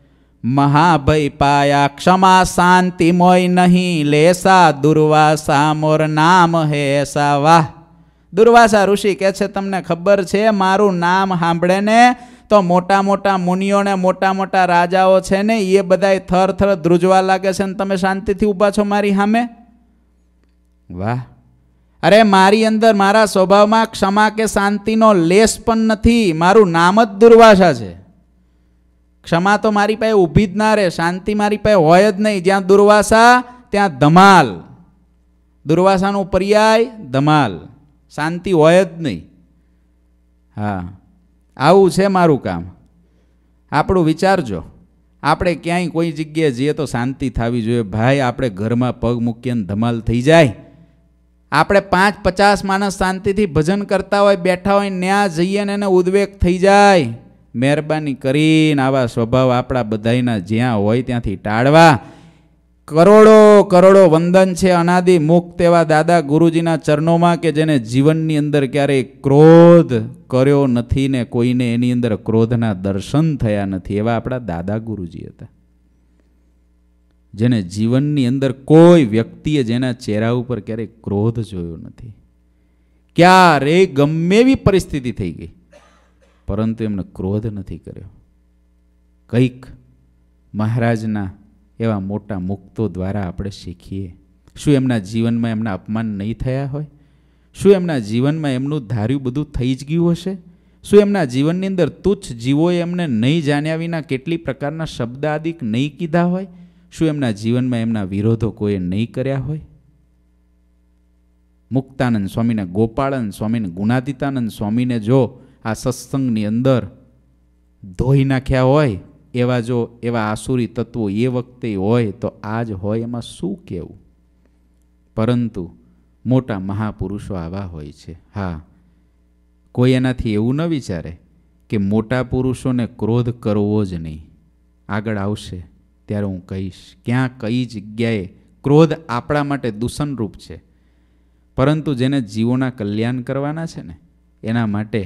મહાભય પાયા ક્ષમા શાંતિ મોય નહીં લેસા દુર્વાસા મોર નામ હે એસા વાહ દુર્વાસા ઋષિ કહે છે તમને ખબર છે મારું નામ સાંભળે ને તો મોટા મોટા મુનિઓને મોટા મોટા રાજાઓ છે ને એ બધાય થર થર ધ્રુજવા લાગે છે ને તમે શાંતિથી ઊભા છો મારી સામે વાહ અરે મારી અંદર મારા સ્વભાવમાં ક્ષમા કે શાંતિનો લેસ પણ નથી મારું નામ જ દુર્વાસા છે ક્ષમા તો મારી પાસે ઊભી જ ના રહે શાંતિ મારી પાસે હોય જ નહીં જ્યાં દુર્વાસા ત્યાં ધમાલ દુર્વાસાનો પર્યાય ધમાલ શાંતિ હોય જ નહીં હા આવું છે મારું કામ આપણું વિચારજો આપણે ક્યાંય કોઈ જગ્યાએ જઈએ તો શાંતિ થવી જોઈએ ભાઈ આપણે ઘરમાં પગ મૂકીને ધમાલ થઈ જાય આપણે પાંચ પચાસ માણસ શાંતિથી ભજન કરતા હોય બેઠા હોય ત્યાં જઈએ ને એને ઉદ્વેગ થઈ જાય મહેરબાની કરીને આવા સ્વભાવ આપણા બધાના જ્યાં હોય ત્યાંથી ટાળવા કરોડો કરોડો વંદન છે અનાદિ મુક્ત એવા દાદા ગુરુજીના ચરણોમાં કે જેને જીવનની અંદર ક્યારેય ક્રોધ કર્યો નથી ને કોઈને એની અંદર ક્રોધના દર્શન થયા નથી એવા આપણા દાદા ગુરુજી હતા જેને જીવનની અંદર કોઈ વ્યક્તિએ જેના ચહેરા ઉપર ક્યારેય ક્રોધ જોયો નથી ક્યારેય ગમે એવી પરિસ્થિતિ થઈ ગઈ પરંતુ એમને ક્રોધ નથી કર્યો કંઈક મહારાજના એવા મોટા મુક્તો દ્વારા આપણે શીખીએ શું એમના જીવનમાં એમના અપમાન નહીં થયા હોય શું એમના જીવનમાં એમનું ધાર્યું બધું થઈ જ ગયું હશે શું એમના જીવનની અંદર તુચ્છ જીવોએ એમને નહીં જાણ્યા વિના કેટલી પ્રકારના શબ્દાદિક નહીં કીધા હોય શું એમના જીવનમાં એમના વિરોધો કોઈએ નહીં કર્યા હોય મુક્તાનંદ સ્વામીને ગોપાળન સ્વામીને ગુણાદિતાનંદ સ્વામીને જો આ સત્સંગની અંદર ધોઈ નાખ્યા હોય એવા જો એવા આસુરી તત્વો એ વખતે હોય તો આ જ હોય એમાં શું કહેવું પરંતુ મોટા મહાપુરુષો આવા હોય છે હા કોઈ એનાથી એવું ન વિચારે કે મોટા પુરુષોને ક્રોધ કરવો જ નહીં આગળ આવશે ત્યારે હું કહીશ ક્યાં કઈ જગ્યાએ ક્રોધ આપણા માટે દૂષણરૂપ છે પરંતુ જેને જીવોના કલ્યાણ કરવાના છે ને એના માટે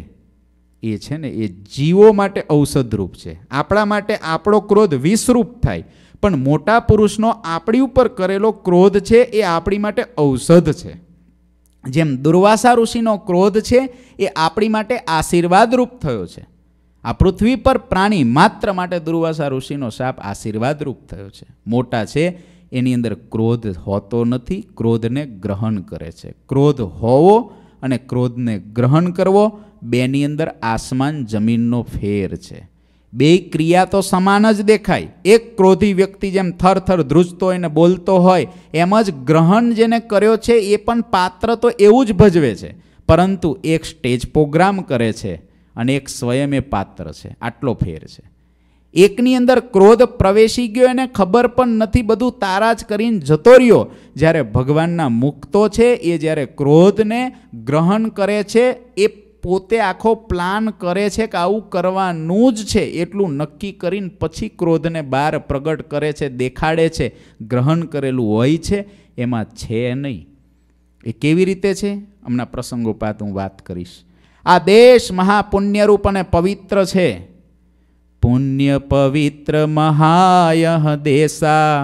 એ છે ને એ જીવો માટે ઔષધરૂપ છે આપણા માટે આપણો ક્રોધ વિષરૂપ થાય પણ મોટા પુરુષનો આપણી ઉપર કરેલો ક્રોધ છે એ આપણી માટે ઔષધ છે જેમ દુર્વાસા ઋષિનો ક્રોધ છે એ આપણી માટે આશીર્વાદરૂપ થયો છે આ પૃથ્વી પર પ્રાણી માત્ર માટે દુર્વાસા ઋષિનો સાપ આશીર્વાદરૂપ થયો છે મોટા છે એની અંદર ક્રોધ હોતો નથી ક્રોધને ગ્રહણ કરે છે ક્રોધ હોવો અને ક્રોધને ગ્રહણ કરવો બેની અંદર આસમાન જમીનનો ફેર છે બે ક્રિયા તો સમાન જ દેખાય એક ક્રોધી વ્યક્તિ જેમ થર થર ધ્રુજતો હોય ને બોલતો હોય એમ જ ગ્રહણ જેને કર્યો છે એ પણ પાત્ર તો એવું જ ભજવે છે પરંતુ એક સ્ટેજ પ્રોગ્રામ કરે છે અને એક સ્વયં એ પાત્ર છે આટલો ફેર છે એકની અંદર ક્રોધ પ્રવેશી ગયો એને ખબર પણ નથી બધું તારા જ કરીને જતો રહ્યો જ્યારે ભગવાનના મુક્તો છે એ જ્યારે ક્રોધને ગ્રહણ કરે છે એ પોતે આખો પ્લાન કરે છે કે આવું કરવાનું જ છે એટલું નક્કી કરીને પછી ક્રોધને બહાર પ્રગટ કરે છે દેખાડે છે ગ્રહણ કરેલું હોય છે એમાં છે નહીં એ કેવી રીતે છે હમણાં પ્રસંગો પાત હું વાત કરીશ આ દેશ મહાપુણ્યરૂપ અને પવિત્ર છે પુણ્ય પવિત્ર મહાય દેસા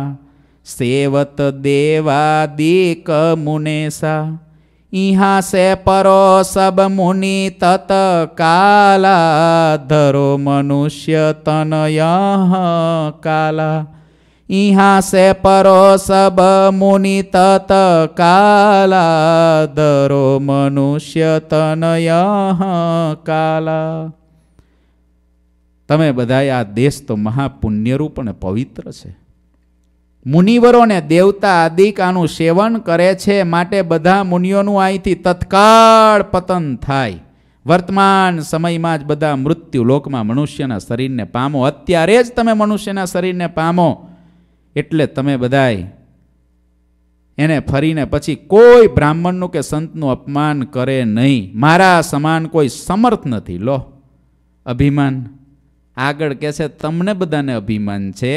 સેવત દેવા દેવાદિક મુનેસા इहाँ से परो सब मुनि तत काला धरो मनुष्य तन यह काला इहाँ से परो सब मुनि तत काला धरो मनुष्य तन यह કાલા તમે બધાએ આ દેશ તો મહાપુણ્યરૂપ અને પવિત્ર છે મુનિવરોને દેવતા આદિક આનું સેવન કરે છે માટે બધા મુનિઓનું અહીંથી તત્કાળ પતન થાય વર્તમાન સમયમાં જ બધા મૃત્યુ લોકમાં મનુષ્યના શરીરને પામો અત્યારે જ તમે મનુષ્યના શરીરને પામો એટલે તમે બધાય એને ફરીને પછી કોઈ બ્રાહ્મણનું કે સંતનું અપમાન કરે નહીં મારા સમાન કોઈ સમર્થ નથી લો અભિમાન આગળ કહે છે તમને બધાને અભિમાન છે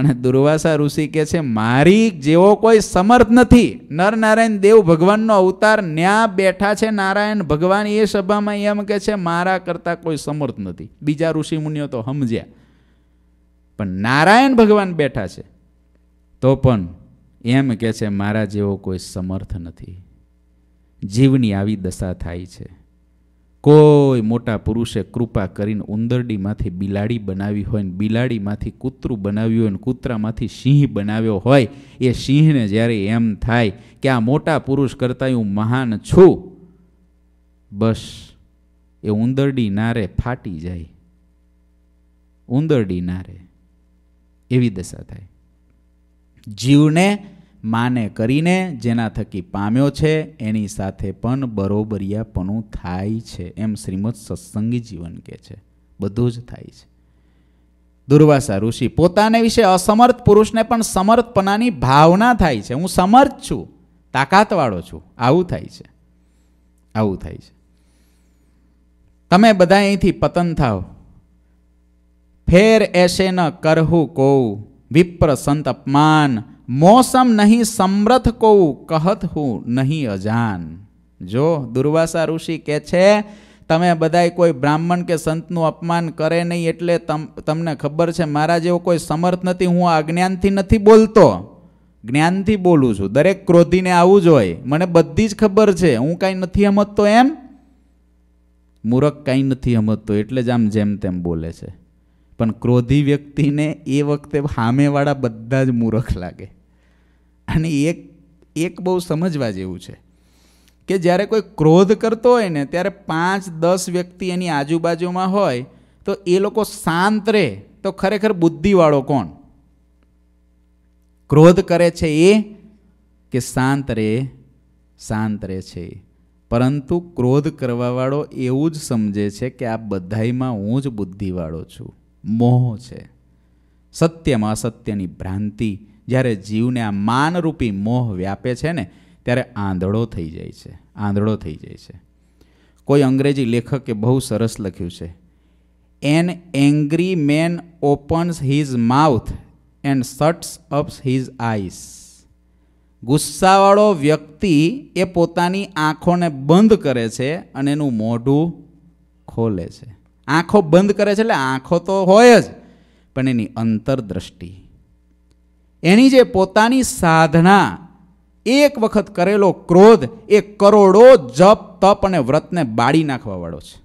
અને દુર્વાસા ઋષિ કહે છે મારી જેવો કોઈ સમર્થ નથી નરનારાયણ દેવ ભગવાનનો અવતાર ન્યા બેઠા છે નારાયણ ભગવાન એ સભામાં એમ કહે છે મારા કરતા કોઈ સમર્થ નથી બીજા ઋષિ મુનિઓ તો સમજ્યા પણ નારાયણ ભગવાન બેઠા છે તો પણ એમ કહે છે મારા જેવો કોઈ સમર્થ નથી જીવની આવી દશા થાય છે કોઈ મોટા પુરુષે કૃપા કરીને ઉંદરડીમાંથી બિલાડી બનાવી હોય ને બિલાડીમાંથી કૂતરું બનાવ્યું હોય ને કૂતરામાંથી સિંહ બનાવ્યો હોય એ સિંહને જ્યારે એમ થાય કે આ મોટા પુરુષ કરતાં હું મહાન છું બસ એ ઉંદરડી નારે ફાટી જાય ઉંદરડી નારે એવી દશા થાય જીવને માને કરીને જેના થકી પામ્યો છે એની સાથે પણ બરોબરિયાપણું થાય છે એમ શ્રીમદ સત્સંગી જીવન કહે છે બધું જ થાય છે દુર્વાસા ઋષિ પોતાને વિશે અસમર્થ પુરુષને પણ સમર્થપણાની ભાવના થાય છે હું સમર્થ છું તાકાતવાળો છું આવું થાય છે આવું થાય છે તમે બધા અહીંથી પતન થાવ ફેર એસે ન કરહું કોવું વિપ્ર સંત અપમાન મોસમ નહીં સમરથ કહું કહત હું નહીં અજાન જો દુર્વાસા ઋષિ કે છે તમે બધાય કોઈ બ્રાહ્મણ કે સંતનું અપમાન કરે નહીં એટલે તમને ખબર છે મારા જેવો કોઈ સમર્થ નથી હું આ જ્ઞાનથી નથી બોલતો જ્ઞાનથી બોલું છું દરેક ક્રોધીને આવું જ હોય મને બધી જ ખબર છે હું કાંઈ નથી હમતતો એમ મૂરખ કાંઈ નથી હમતતો એટલે જ આમ જેમ તેમ બોલે છે પણ ક્રોધી વ્યક્તિને એ વખતે સામેવાળા બધા જ મૂરખ લાગે અને એક એક બહુ સમજવા જેવું છે કે જ્યારે કોઈ ક્રોધ કરતો હોય ને ત્યારે પાંચ દસ વ્યક્તિ એની આજુબાજુમાં હોય તો એ લોકો શાંત રહે તો ખરેખર બુદ્ધિવાળો કોણ ક્રોધ કરે છે એ કે શાંત રહે શાંત રહે છે પરંતુ ક્રોધ કરવાવાળો એવું જ સમજે છે કે આ બધાઈમાં હું જ બુદ્ધિવાળો છું મોહ છે સત્યમાં અસત્યની ભ્રાંતિ જ્યારે જીવને આ માનરૂપી મોહ વ્યાપે છે ને ત્યારે આંધળો થઈ જાય છે આંધળો થઈ જાય છે કોઈ અંગ્રેજી લેખકે બહુ સરસ લખ્યું છે an angry man opens his mouth and shuts ups his eyes ગુસ્સાવાળો વ્યક્તિ એ પોતાની આંખોને બંધ કરે છે અને એનું મોઢું ખોલે છે આંખો બંધ કરે છે એટલે આંખો તો હોય જ પણ એની અંતરદ્રષ્ટિ એની જે પોતાની સાધના એક વખત કરેલો ક્રોધ એ કરોડો જપ તપ અને વ્રતને બાળી નાખવાવાળો છે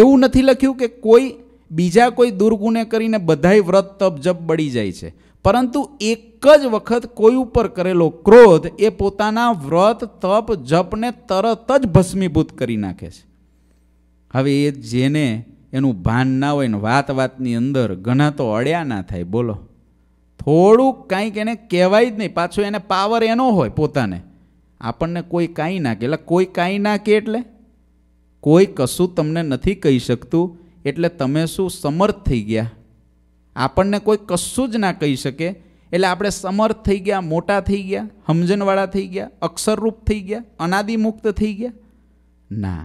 એવું નથી લખ્યું કે કોઈ બીજા કોઈ દુર્ગુને કરીને બધાય વ્રત તપ જપ બળી જાય છે પરંતુ એક જ વખત કોઈ ઉપર કરેલો ક્રોધ એ પોતાના વ્રત તપ જપને તરત જ ભસ્મીભૂત કરી નાખે છે હવે એ જેને એનું ભાન ના હોય ને વાત વાતની અંદર ઘણા તો અડ્યા ના થાય બોલો થોડુંક કાંઈક એને કહેવાય જ નહીં પાછો એને પાવર એનો હોય પોતાને આપણને કોઈ કાંઈ ના કે એટલે કોઈ કાંઈ ના કે એટલે કોઈ કશું તમને નથી કહી શકતું એટલે તમે શું સમર્થ થઈ ગયા આપણને કોઈ કશું જ ના કહી શકે એટલે આપણે સમર્થ થઈ ગયા મોટા થઈ ગયા હમજનવાળા થઈ ગયા અક્ષરરૂપ થઈ ગયા અનાદિમુક્ત થઈ ગયા ના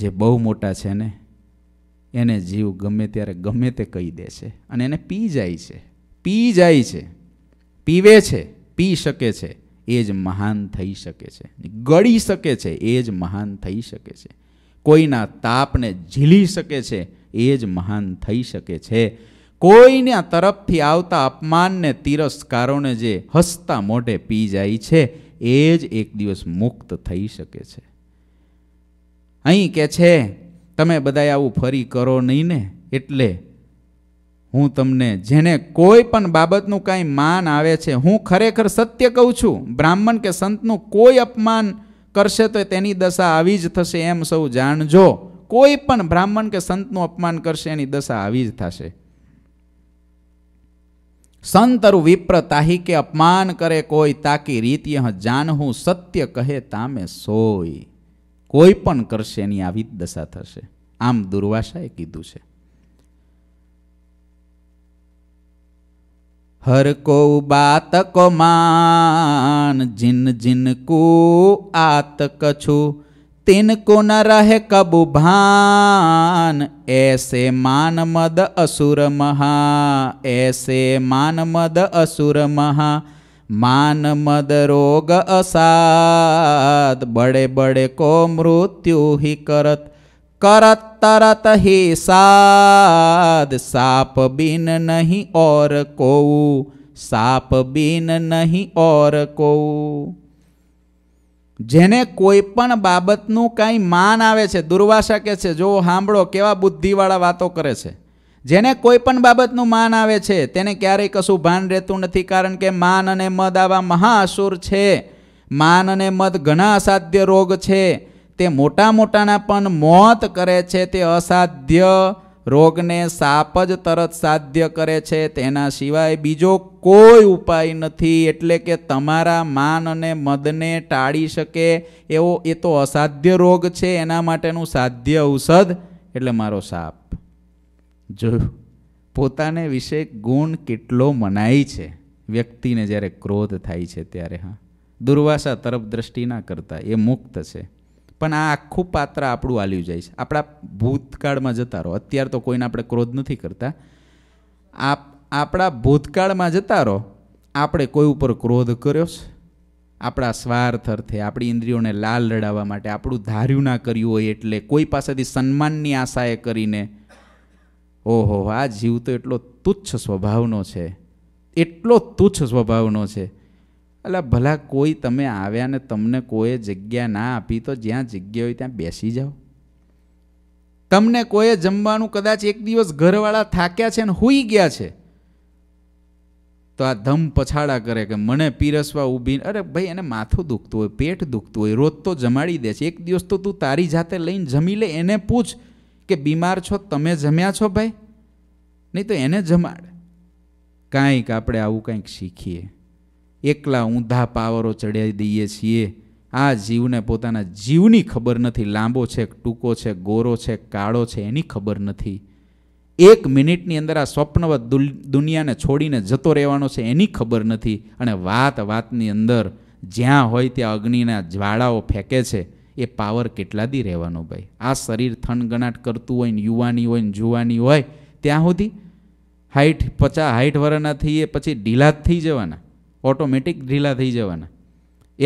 જે બહુ મોટા છે ને એને જીવ ગમે ત્યારે ગમે તે કહી દે છે અને એને પી જાય છે પી જાય છે પીવે છે પી શકે છે એ જ મહાન થઈ શકે છે ગળી શકે છે એ જ મહાન થઈ શકે છે કોઈના તાપને ઝીલી શકે છે એ જ મહાન થઈ શકે છે કોઈના તરફથી આવતા અપમાનને તિરસ્કારોને જે હસતા મોઢે પી જાય છે એ જ એક દિવસ મુક્ત થઈ શકે છે અહીં કે છે તમે બધાએ આવું ફરી કરો નહીં ને એટલે હું તમને જેને કોઈ પણ બાબતનું કાંઈ માન આવે છે હું ખરેખર સત્ય કહું છું બ્રાહ્મણ કે સંતનું કોઈ અપમાન કરશે તો તેની દશા આવી જ થશે એમ સૌ જાણજો કોઈ પણ બ્રાહ્મણ કે સંતનું અપમાન કરશે એની દશા આવી જ થશે સંતરુ વિપ્ર તાહી કે અપમાન કરે કોઈ તાકી રીત્ય જાણહું સત્ય કહે તામે સોય કોઈ પણ કરશે એની આવી જ દશા થશે આમ દુર્વાસાએ કીધું છે हर को बात को मान जिन जिन को आत कछु तिन को न रहे कबु भान ऐसे मान मद असुर महा ऐसे मान मद असुर महा मान मद रोग असाद बड़े बड़े को मृत्यु ही करत करत तरत हे साद साप बिन नहीं और को સાપ બિન નહીં ઓર કોવું જેને કોઈ પણ બાબતનું કાંઈ માન આવે છે દુર્વાસા કે છે જો સાંભળો કેવા બુદ્ધિવાળા વાતો કરે છે જેને કોઈ પણ બાબતનું માન આવે છે તેને ક્યારેય કશું ભાન રહેતું નથી કારણ કે માન અને મદ આવા મહાઅસુર છે માન અને મદ ઘણા અસાધ્ય રોગ છે તે મોટા મોટાના પણ મોત કરે છે તે અસાધ્ય રોગને સાપ જ તરત સાધ્ય કરે છે તેના સિવાય બીજો કોઈ ઉપાય નથી એટલે કે તમારા માન અને મદને ટાળી શકે એવો એ તો અસાધ્ય રોગ છે એના માટેનું સાધ્ય ઔષધ એટલે મારો સાપ જોયું પોતાને વિશે ગુણ કેટલો મનાય છે વ્યક્તિને જ્યારે ક્રોધ થાય છે ત્યારે હા દુર્વાસા તરફ દ્રષ્ટિ ના કરતા એ મુક્ત છે પણ આ આખું પાત્ર આપણું હાલ્યું જાય છે આપણા ભૂતકાળમાં જતા રહો અત્યાર તો કોઈને આપણે ક્રોધ નથી કરતા આપ આપણા ભૂતકાળમાં જતા રહો આપણે કોઈ ઉપર ક્રોધ કર્યો છે આપણા સ્વાર્થ અર્થે આપણી ઇન્દ્રિયોને લાલ લડાવવા માટે આપણું ધાર્યું ના કર્યું હોય એટલે કોઈ પાસેથી સન્માનની આશાએ કરીને ઓહો આ જીવ તો એટલો તુચ્છ સ્વભાવનો છે એટલો તુચ્છ સ્વભાવનો છે એટલે ભલા કોઈ તમે આવ્યા ને તમને કોઈએ જગ્યા ના આપી તો જ્યાં જગ્યા હોય ત્યાં બેસી જાઓ તમને કોઈએ જમવાનું કદાચ એક દિવસ ઘરવાળા થાક્યા છે ને હોઈ ગયા છે તો આ ધમ પછાડા કરે કે મને પીરસવા ઊભી અરે ભાઈ એને માથું દુખતું હોય પેટ દુખતું હોય રોજ તો જમાડી દે છે એક દિવસ તો તું તારી જાતે લઈને જમી લે એને પૂછ કે બીમાર છો તમે જમ્યા છો ભાઈ નહીં તો એને જમાડ કાંઈક આપણે આવું કંઈક શીખીએ એકલા ઊંધા પાવરો ચડાવી દઈએ છીએ આ જીવને પોતાના જીવની ખબર નથી લાંબો છે ટૂંકો છે ગોરો છે કાળો છે એની ખબર નથી એક મિનિટની અંદર આ સ્વપ્નવત દુનિયાને છોડીને જતો રહેવાનો છે એની ખબર નથી અને વાત વાતની અંદર જ્યાં હોય ત્યાં અગ્નિના જ્વાળાઓ ફેંકે છે એ પાવર કેટલા દી રહેવાનો ભાઈ આ શરીર થનગણાટ કરતું હોય ને યુવાની હોય ને જુવાની હોય ત્યાં સુધી હાઇટ પચાસ હાઇટ વર્ષના થઈએ પછી ઢીલા જ થઈ જવાના ઓટોમેટિક ઢીલા થઈ જવાના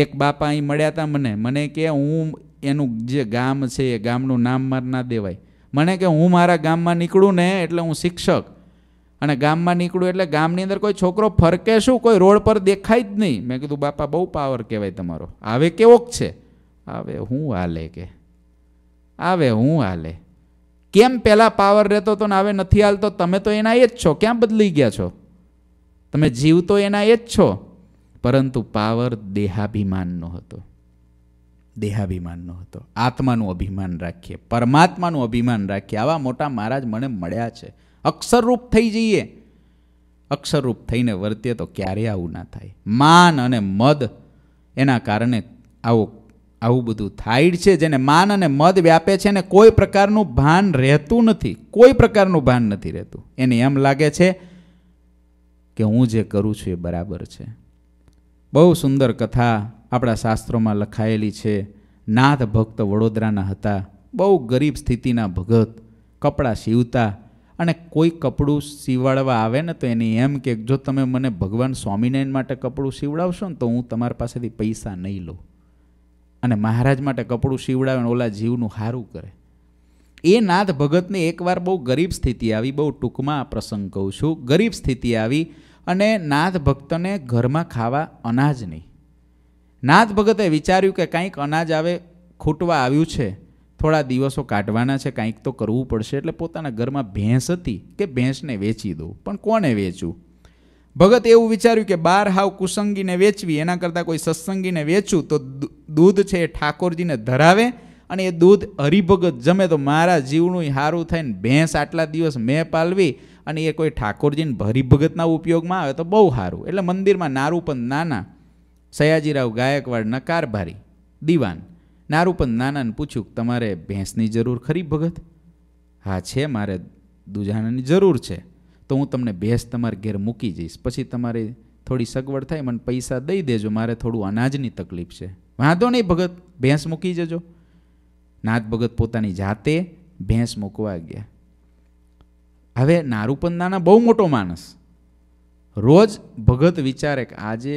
એક બાપા અહીં મળ્યા હતા મને મને કે હું એનું જે ગામ છે એ ગામનું નામ માર ના દેવાય મને કે હું મારા ગામમાં નીકળું ને એટલે હું શિક્ષક અને ગામમાં નીકળું એટલે ગામની અંદર કોઈ છોકરો ફરકે શું કોઈ રોડ પર દેખાય જ નહીં મેં કીધું બાપા બહુ પાવર કહેવાય તમારો આવે કેવોક છે આવે હું હાલે કે આવે હું હાલે કેમ પહેલાં પાવર રહેતો હતો ને આવે નથી હાલતો તમે તો એના એ જ છો ક્યાં બદલી ગયા છો તમે જીવ તો એના એ જ છો પરંતુ પાવર દેહાભિમાનનો હતો દેહાભિમાનનો હતો આત્માનું અભિમાન રાખીએ પરમાત્માનું અભિમાન રાખીએ આવા મોટા મહારાજ મને મળ્યા છે અક્ષરરૂપ થઈ જઈએ અક્ષરરૂપ થઈને વર્તીએ તો ક્યારેય આવું ના થાય માન અને મદ એના કારણે આવો આવું બધું થાય છે જેને માન અને મદ વ્યાપે છે ને કોઈ પ્રકારનું ભાન રહેતું નથી કોઈ પ્રકારનું ભાન નથી રહેતું એને એમ લાગે છે કે હું જે કરું છું એ બરાબર છે બહુ સુંદર કથા આપણા શાસ્ત્રોમાં લખાયેલી છે નાથ ભક્ત વડોદરાના હતા બહુ ગરીબ સ્થિતિના ભગત કપડાં સીવતા અને કોઈ કપડું સીવડાવવા આવે ને તો એની એમ કે જો તમે મને ભગવાન સ્વામિનારાયણ માટે કપડું સીવડાવશો ને તો હું તમારા પાસેથી પૈસા નહીં લઉં અને મહારાજ માટે કપડું સીવડાવે ને ઓલા જીવનું સારું કરે એ નાથ ભગતની એકવાર બહુ ગરીબ સ્થિતિ આવી બહુ ટૂંકમાં પ્રસંગ કહું છું ગરીબ સ્થિતિ આવી અને નાથ ભક્તને ઘરમાં ખાવા અનાજ નહીં નાથ ભગતે વિચાર્યું કે કાંઈક અનાજ આવે ખૂટવા આવ્યું છે થોડા દિવસો કાઢવાના છે કાંઈક તો કરવું પડશે એટલે પોતાના ઘરમાં ભેંસ હતી કે ભેંસને વેચી દઉં પણ કોને વેચું ભગત એવું વિચાર્યું કે બાર હાવ કુસંગીને વેચવી એના કરતાં કોઈ સત્સંગીને વેચું તો દૂધ છે એ ઠાકોરજીને ધરાવે અને એ દૂધ હરિભગત જમે તો મારા જીવનું સારું થઈને ભેંસ આટલા દિવસ મેં પાલવી અને એ કોઈ ઠાકોરજીને ભરીભગતના ઉપયોગમાં આવે તો બહુ સારું એટલે મંદિરમાં નારૂપંત નાના સયાજીરાવ ગાયકવાડ નકારભારી દીવાન નારૂપંત નાનાને પૂછ્યું તમારે ભેંસની જરૂર ખરી ભગત હા છે મારે દુજાનાની જરૂર છે તો હું તમને ભેંસ તમારે ઘેર મૂકી જઈશ પછી તમારે થોડી સગવડ થાય મને પૈસા દઈ દેજો મારે થોડું અનાજની તકલીફ છે વાંધો નહીં ભગત ભેંસ મૂકી જજો નાથ ભગત પોતાની જાતે ભેંસ મૂકવા ગયા હવે નારૂપંદાના બહુ મોટો માણસ રોજ ભગત વિચારે કે આજે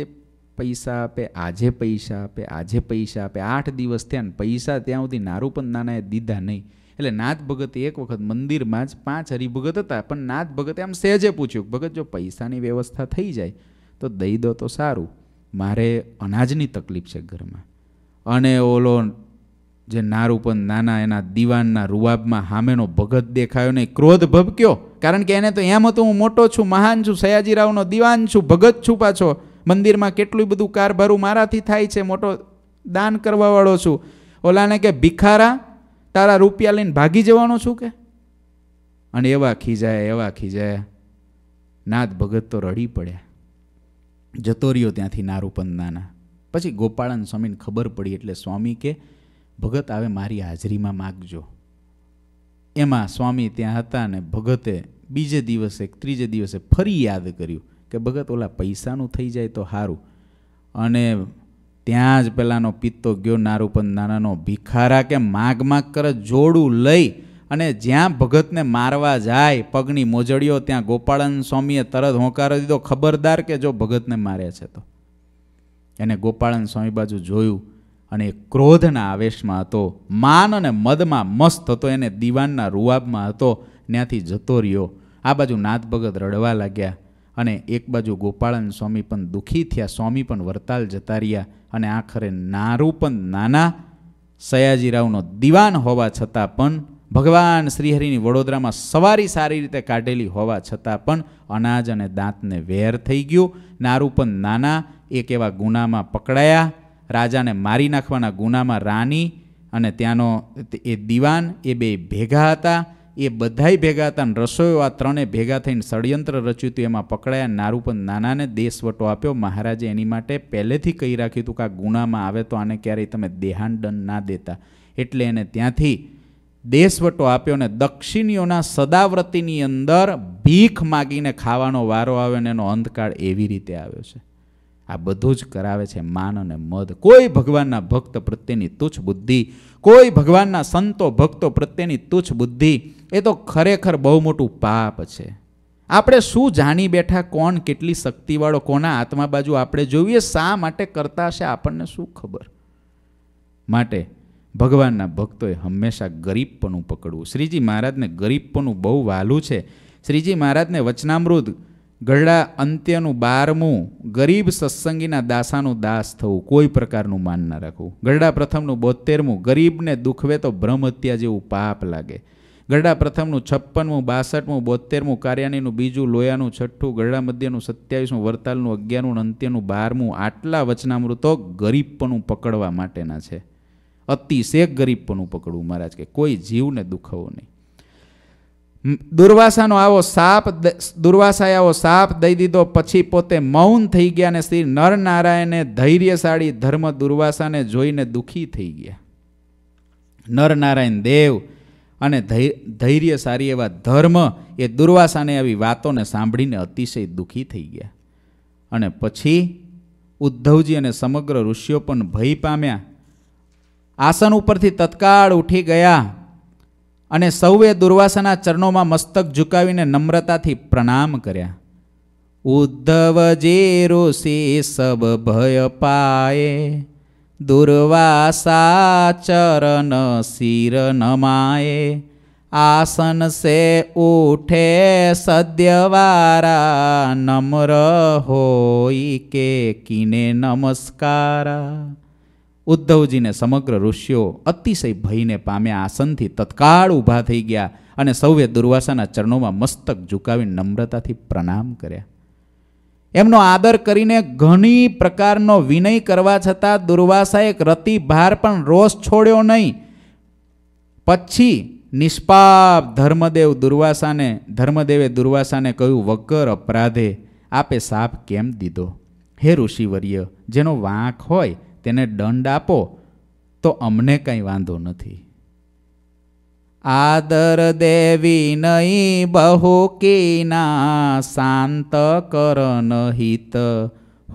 પૈસા આપે આજે પૈસા આપે આજે પૈસા આપે આઠ દિવસ થયા ને પૈસા ત્યાં સુધી નારૂપંદાનાએ દીધા નહીં એટલે નાથ ભગતે એક વખત મંદિરમાં જ પાંચ હરિભગત હતા પણ નાથ ભગતે આમ સહેજે પૂછ્યું ભગત જો પૈસાની વ્યવસ્થા થઈ જાય તો દઈ દો તો સારું મારે અનાજની તકલીફ છે ઘરમાં અને ઓલો જે નાર નાના એના દીવાનના રૂવાબમાં હામેનો ભગત દેખાયો ને ક્રોધ ભભક્યો કારણ કે એને તો એમ હતું હું મોટો છું મહાન છું સયાજીરાવનો દીવાન છું ભગત છું પાછો મંદિરમાં કેટલું બધું કારભારું મારાથી થાય છે મોટો દાન કરવાવાળો છું ઓલાને કે ભિખારા તારા રૂપિયા લઈને ભાગી જવાનો છું કે અને એવા ખીજાય એવા ખીજાય નાથ ભગત તો રડી પડ્યા જતો રહ્યો ત્યાંથી નારૂપંદ નાના પછી ગોપાળન સ્વામીને ખબર પડી એટલે સ્વામી કે ભગત આવે મારી હાજરીમાં માગજો એમાં સ્વામી ત્યાં હતા ને ભગતે બીજે દિવસે ત્રીજે દિવસે ફરી યાદ કર્યું કે ભગત ઓલા પૈસાનું થઈ જાય તો સારું અને ત્યાં જ પેલાનો પિત્તો ગયો નારૂપન નાનાનો ભિખારા કે માગ માગ કરે જોડું લઈ અને જ્યાં ભગતને મારવા જાય પગની મોજડીઓ ત્યાં ગોપાળન સ્વામીએ તરત હોંકારો દીધો ખબરદાર કે જો ભગતને માર્યા છે તો એને ગોપાળન સ્વામી બાજુ જોયું અને ક્રોધના આવેશમાં હતો માન અને મદમાં મસ્ત હતો એને દીવાનના રૂઆબમાં હતો ત્યાંથી જતો રહ્યો આ બાજુ નાથ ભગત રડવા લાગ્યા અને એક બાજુ ગોપાળન સ્વામી પણ દુઃખી થયા સ્વામી પણ વરતાલ જતા રહ્યા અને આખરે નારું પણ નાના સયાજીરાવનો દીવાન હોવા છતાં પણ ભગવાન શ્રીહરિની વડોદરામાં સવારી સારી રીતે કાઢેલી હોવા છતાં પણ અનાજ અને દાંતને વેર થઈ ગયું નારું પણ નાના એક એવા ગુનામાં પકડાયા રાજાને મારી નાખવાના ગુનામાં રાની અને ત્યાંનો એ દિવાન એ બે ભેગા હતા એ બધાય ભેગા હતા અને રસોયો આ ત્રણે ભેગા થઈને ષડયંત્ર રચ્યું હતું એમાં પકડાયા નારૂપંત નાનાને દેશવટો આપ્યો મહારાજે એની માટે પહેલેથી કહી રાખ્યું હતું કે આ ગુનામાં આવે તો આને ક્યારેય તમે દેહાંડન ના દેતા એટલે એને ત્યાંથી દેશવટો આપ્યો ને દક્ષિણીઓના સદાવ્રતિની અંદર ભીખ માગીને ખાવાનો વારો આવ્યો ને એનો અંધકાળ એવી રીતે આવ્યો છે આ બધું જ કરાવે છે માન અને મદ કોઈ ભગવાનના ભક્ત પ્રત્યેની તુચ્છ બુદ્ધિ કોઈ ભગવાનના સંતો ભક્તો પ્રત્યેની તુચ્છ બુદ્ધિ એ તો ખરેખર બહુ મોટું પાપ છે આપણે શું જાણી બેઠા કોણ કેટલી શક્તિવાળો કોના આત્મા બાજુ આપણે જોઈએ શા માટે કરતા હશે આપણને શું ખબર માટે ભગવાનના ભક્તોએ હંમેશા ગરીબપણું પકડવું શ્રીજી મહારાજને ગરીબપણું બહુ વહાલું છે શ્રીજી મહારાજને વચનામૃત ગઢડા અંત્યનું બારમું ગરીબ સત્સંગીના દાસાનું દાસ થવું કોઈ પ્રકારનું માન ન રાખવું ગઢડા પ્રથમનું બોતેરમું ગરીબને દુખવે તો ભ્રમ હત્યા જેવું પાપ લાગે ગરડા પ્રથમનું છપ્પનમું બાસઠમું બોતેરમું કાર્યાણીનું બીજું લોયાનું છઠ્ઠું ગરડા મધ્યનું સત્યાવીસમું વરતાલનું અગિયારમું અંત્યનું બારમું આટલા વચનામૃતો ગરીબપણું પકડવા માટેના છે અતિશેક ગરીબપણું પકડવું મહારાજ કે કોઈ જીવને દુખવો નહીં દુર્વાસાનો આવો સાપ દુર્વાસાએ આવો સાપ દઈ દીધો પછી પોતે મૌન થઈ ગયા અને શ્રી નરનારાયણે ધૈર્યશાળી ધર્મ દુર્વાસાને જોઈને દુઃખી થઈ ગયા નરનારાયણ દેવ અને ધૈર્યશાળી એવા ધર્મ એ દુર્વાસાને આવી વાતોને સાંભળીને અતિશય દુઃખી થઈ ગયા અને પછી ઉદ્ધવજી અને સમગ્ર ઋષિઓ પણ ભય પામ્યા આસન ઉપરથી તત્કાળ ઉઠી ગયા અને સૌએ દુર્વાસાના ચરણોમાં મસ્તક ઝુકાવીને નમ્રતાથી પ્રણામ કર્યા ઉદ્ધવ જે રોષે સબ ભય પાયે દુર્વાસા ચરણ શિર નમાયે આસન સે ઉઠે સદ્યવારા નમ્ર હોય કે કિને નમસ્કારા ઉદ્ધવજીને સમગ્ર ઋષિઓ અતિશય ભયને પામ્યા આસનથી તત્કાળ ઊભા થઈ ગયા અને સૌએ દુર્વાસાના ચરણોમાં મસ્તક ઝુકાવી નમ્રતાથી પ્રણામ કર્યા એમનો આદર કરીને ઘણી પ્રકારનો વિનય કરવા છતાં દુર્વાસાએ એક રતિ ભાર પણ રોષ છોડ્યો નહીં પછી નિષ્પાપ ધર્મદેવ દુર્વાસાને ધર્મદેવે દુર્વાસાને કહ્યું વગર અપરાધે આપે સાપ કેમ દીધો હે ઋષિવર્ય જેનો વાંક હોય તેને દંડ આપો તો અમને કંઈ વાંધો નથી આદર દેવી નહીં બહુ કીના શાંત કરન હિત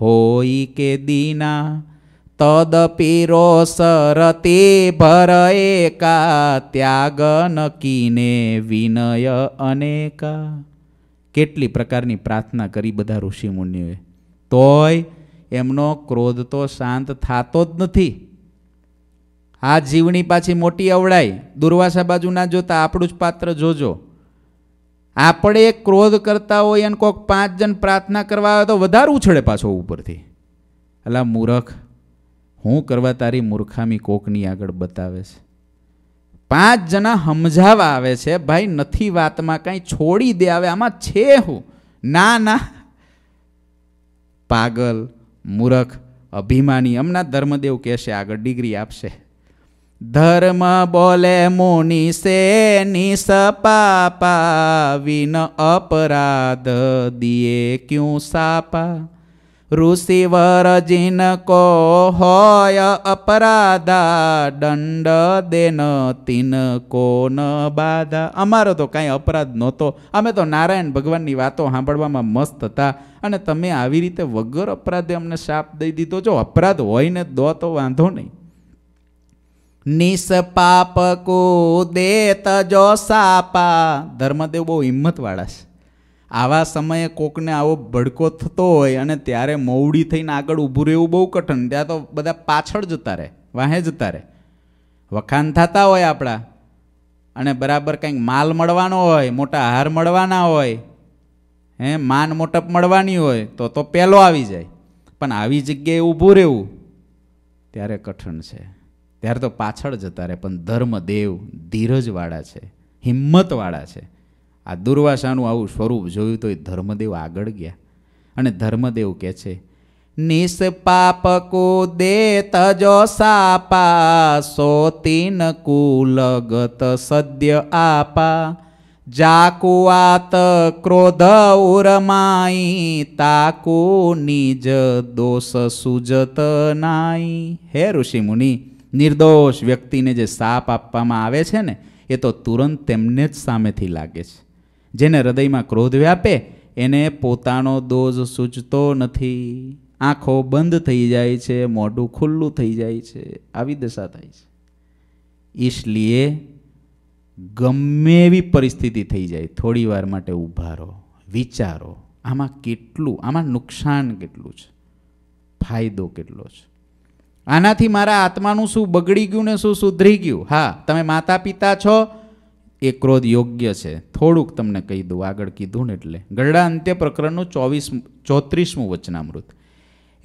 હોય કે દીના તદપીરો પીરો સરતે ભરએ કા ત્યાગ નકીને વિનય અનેકા કેટલી પ્રકારની પ્રાર્થના કરી બધા ઋષિમુનિઓએ તોય એમનો ક્રોધ તો શાંત થતો જ નથી આ જીવણી પાછી મોટી અવળાઈ દુર્વાસા બાજુના ના જોતા આપણું જ પાત્ર જોજો આપણે ક્રોધ કરતા હોય અને કોઈક પાંચ જણ પ્રાર્થના કરવા આવે તો વધારે ઉછળે પાછો ઉપરથી એટલે મૂરખ હું કરવા તારી મૂર્ખામી કોકની આગળ બતાવે છે પાંચ જણા સમજાવા આવે છે ભાઈ નથી વાતમાં કાંઈ છોડી દે આવે આમાં છે હું ના ના પાગલ મૂરખ અભિમાની હમણાં ધર્મદેવ કહેશે આગળ ડિગ્રી આપશે ધર્મ બોલે મુનિ સે નિ વિન અપરાધ દિયે ક્યું સાપા ઋષિવર જીનકો હોય અપરાધા દંડ દેન તિનકો ન બાધા અમારો તો કાંઈ અપરાધ નહોતો અમે તો નારાયણ ભગવાનની વાતો સાંભળવામાં મસ્ત હતા અને તમે આવી રીતે વગર અપરાધે અમને શાપ દઈ દીધો જો અપરાધ હોય ને દો તો વાંધો નહીં નિષ્પાપ કુ દેત જો સાપા ધર્મદેવ બહુ હિંમતવાળા છે આવા સમયે કોકને આવો ભડકો થતો હોય અને ત્યારે મોવડી થઈને આગળ ઊભું રહેવું બહુ કઠણ ત્યાં તો બધા પાછળ જતા રહે વાહે જતા રહે વખાણ થતા હોય આપણા અને બરાબર કંઈક માલ મળવાનો હોય મોટા હાર મળવાના હોય હે માન મોટપ મળવાની હોય તો તો પહેલો આવી જાય પણ આવી જગ્યાએ ઊભું રહેવું ત્યારે કઠણ છે ત્યારે તો પાછળ જતા રહે પણ ધર્મદેવ ધીરજવાળા છે હિંમતવાળા છે આ દુર્વાસાનું આવું સ્વરૂપ જોયું તો એ ધર્મદેવ આગળ ગયા અને ધર્મદેવ કહે છે નિષ્પાપકો દે તજો સાપા સોતીન કુલગત સદ્ય આપા જાકુઆત ક્રોધ ઉરમાઈ તાકુ નિજ દોષ સુજત નાઈ હે ઋષિમુનિ નિર્દોષ વ્યક્તિને જે સાપ આપવામાં આવે છે ને એ તો તુરંત તેમને જ સામેથી લાગે છે જેને હૃદયમાં ક્રોધ વ્યાપે એને પોતાનો દોષ સૂચતો નથી આંખો બંધ થઈ જાય છે મોઢું ખુલ્લું થઈ જાય છે આવી દશા થાય છે ઈશલીએ ગમે એવી પરિસ્થિતિ થઈ જાય થોડી વાર માટે ઊભા રહો વિચારો આમાં કેટલું આમાં નુકસાન કેટલું છે ફાયદો કેટલો છે આનાથી મારા આત્માનું શું બગડી ગયું ને શું સુધરી ગયું હા તમે માતા પિતા છો એ ક્રોધ યોગ્ય છે થોડુંક તમને કહી દઉં આગળ કીધું ને એટલે ગરડા અંત્ય પ્રકરણનું ચોવીસ ચોત્રીસમું વચનામૃત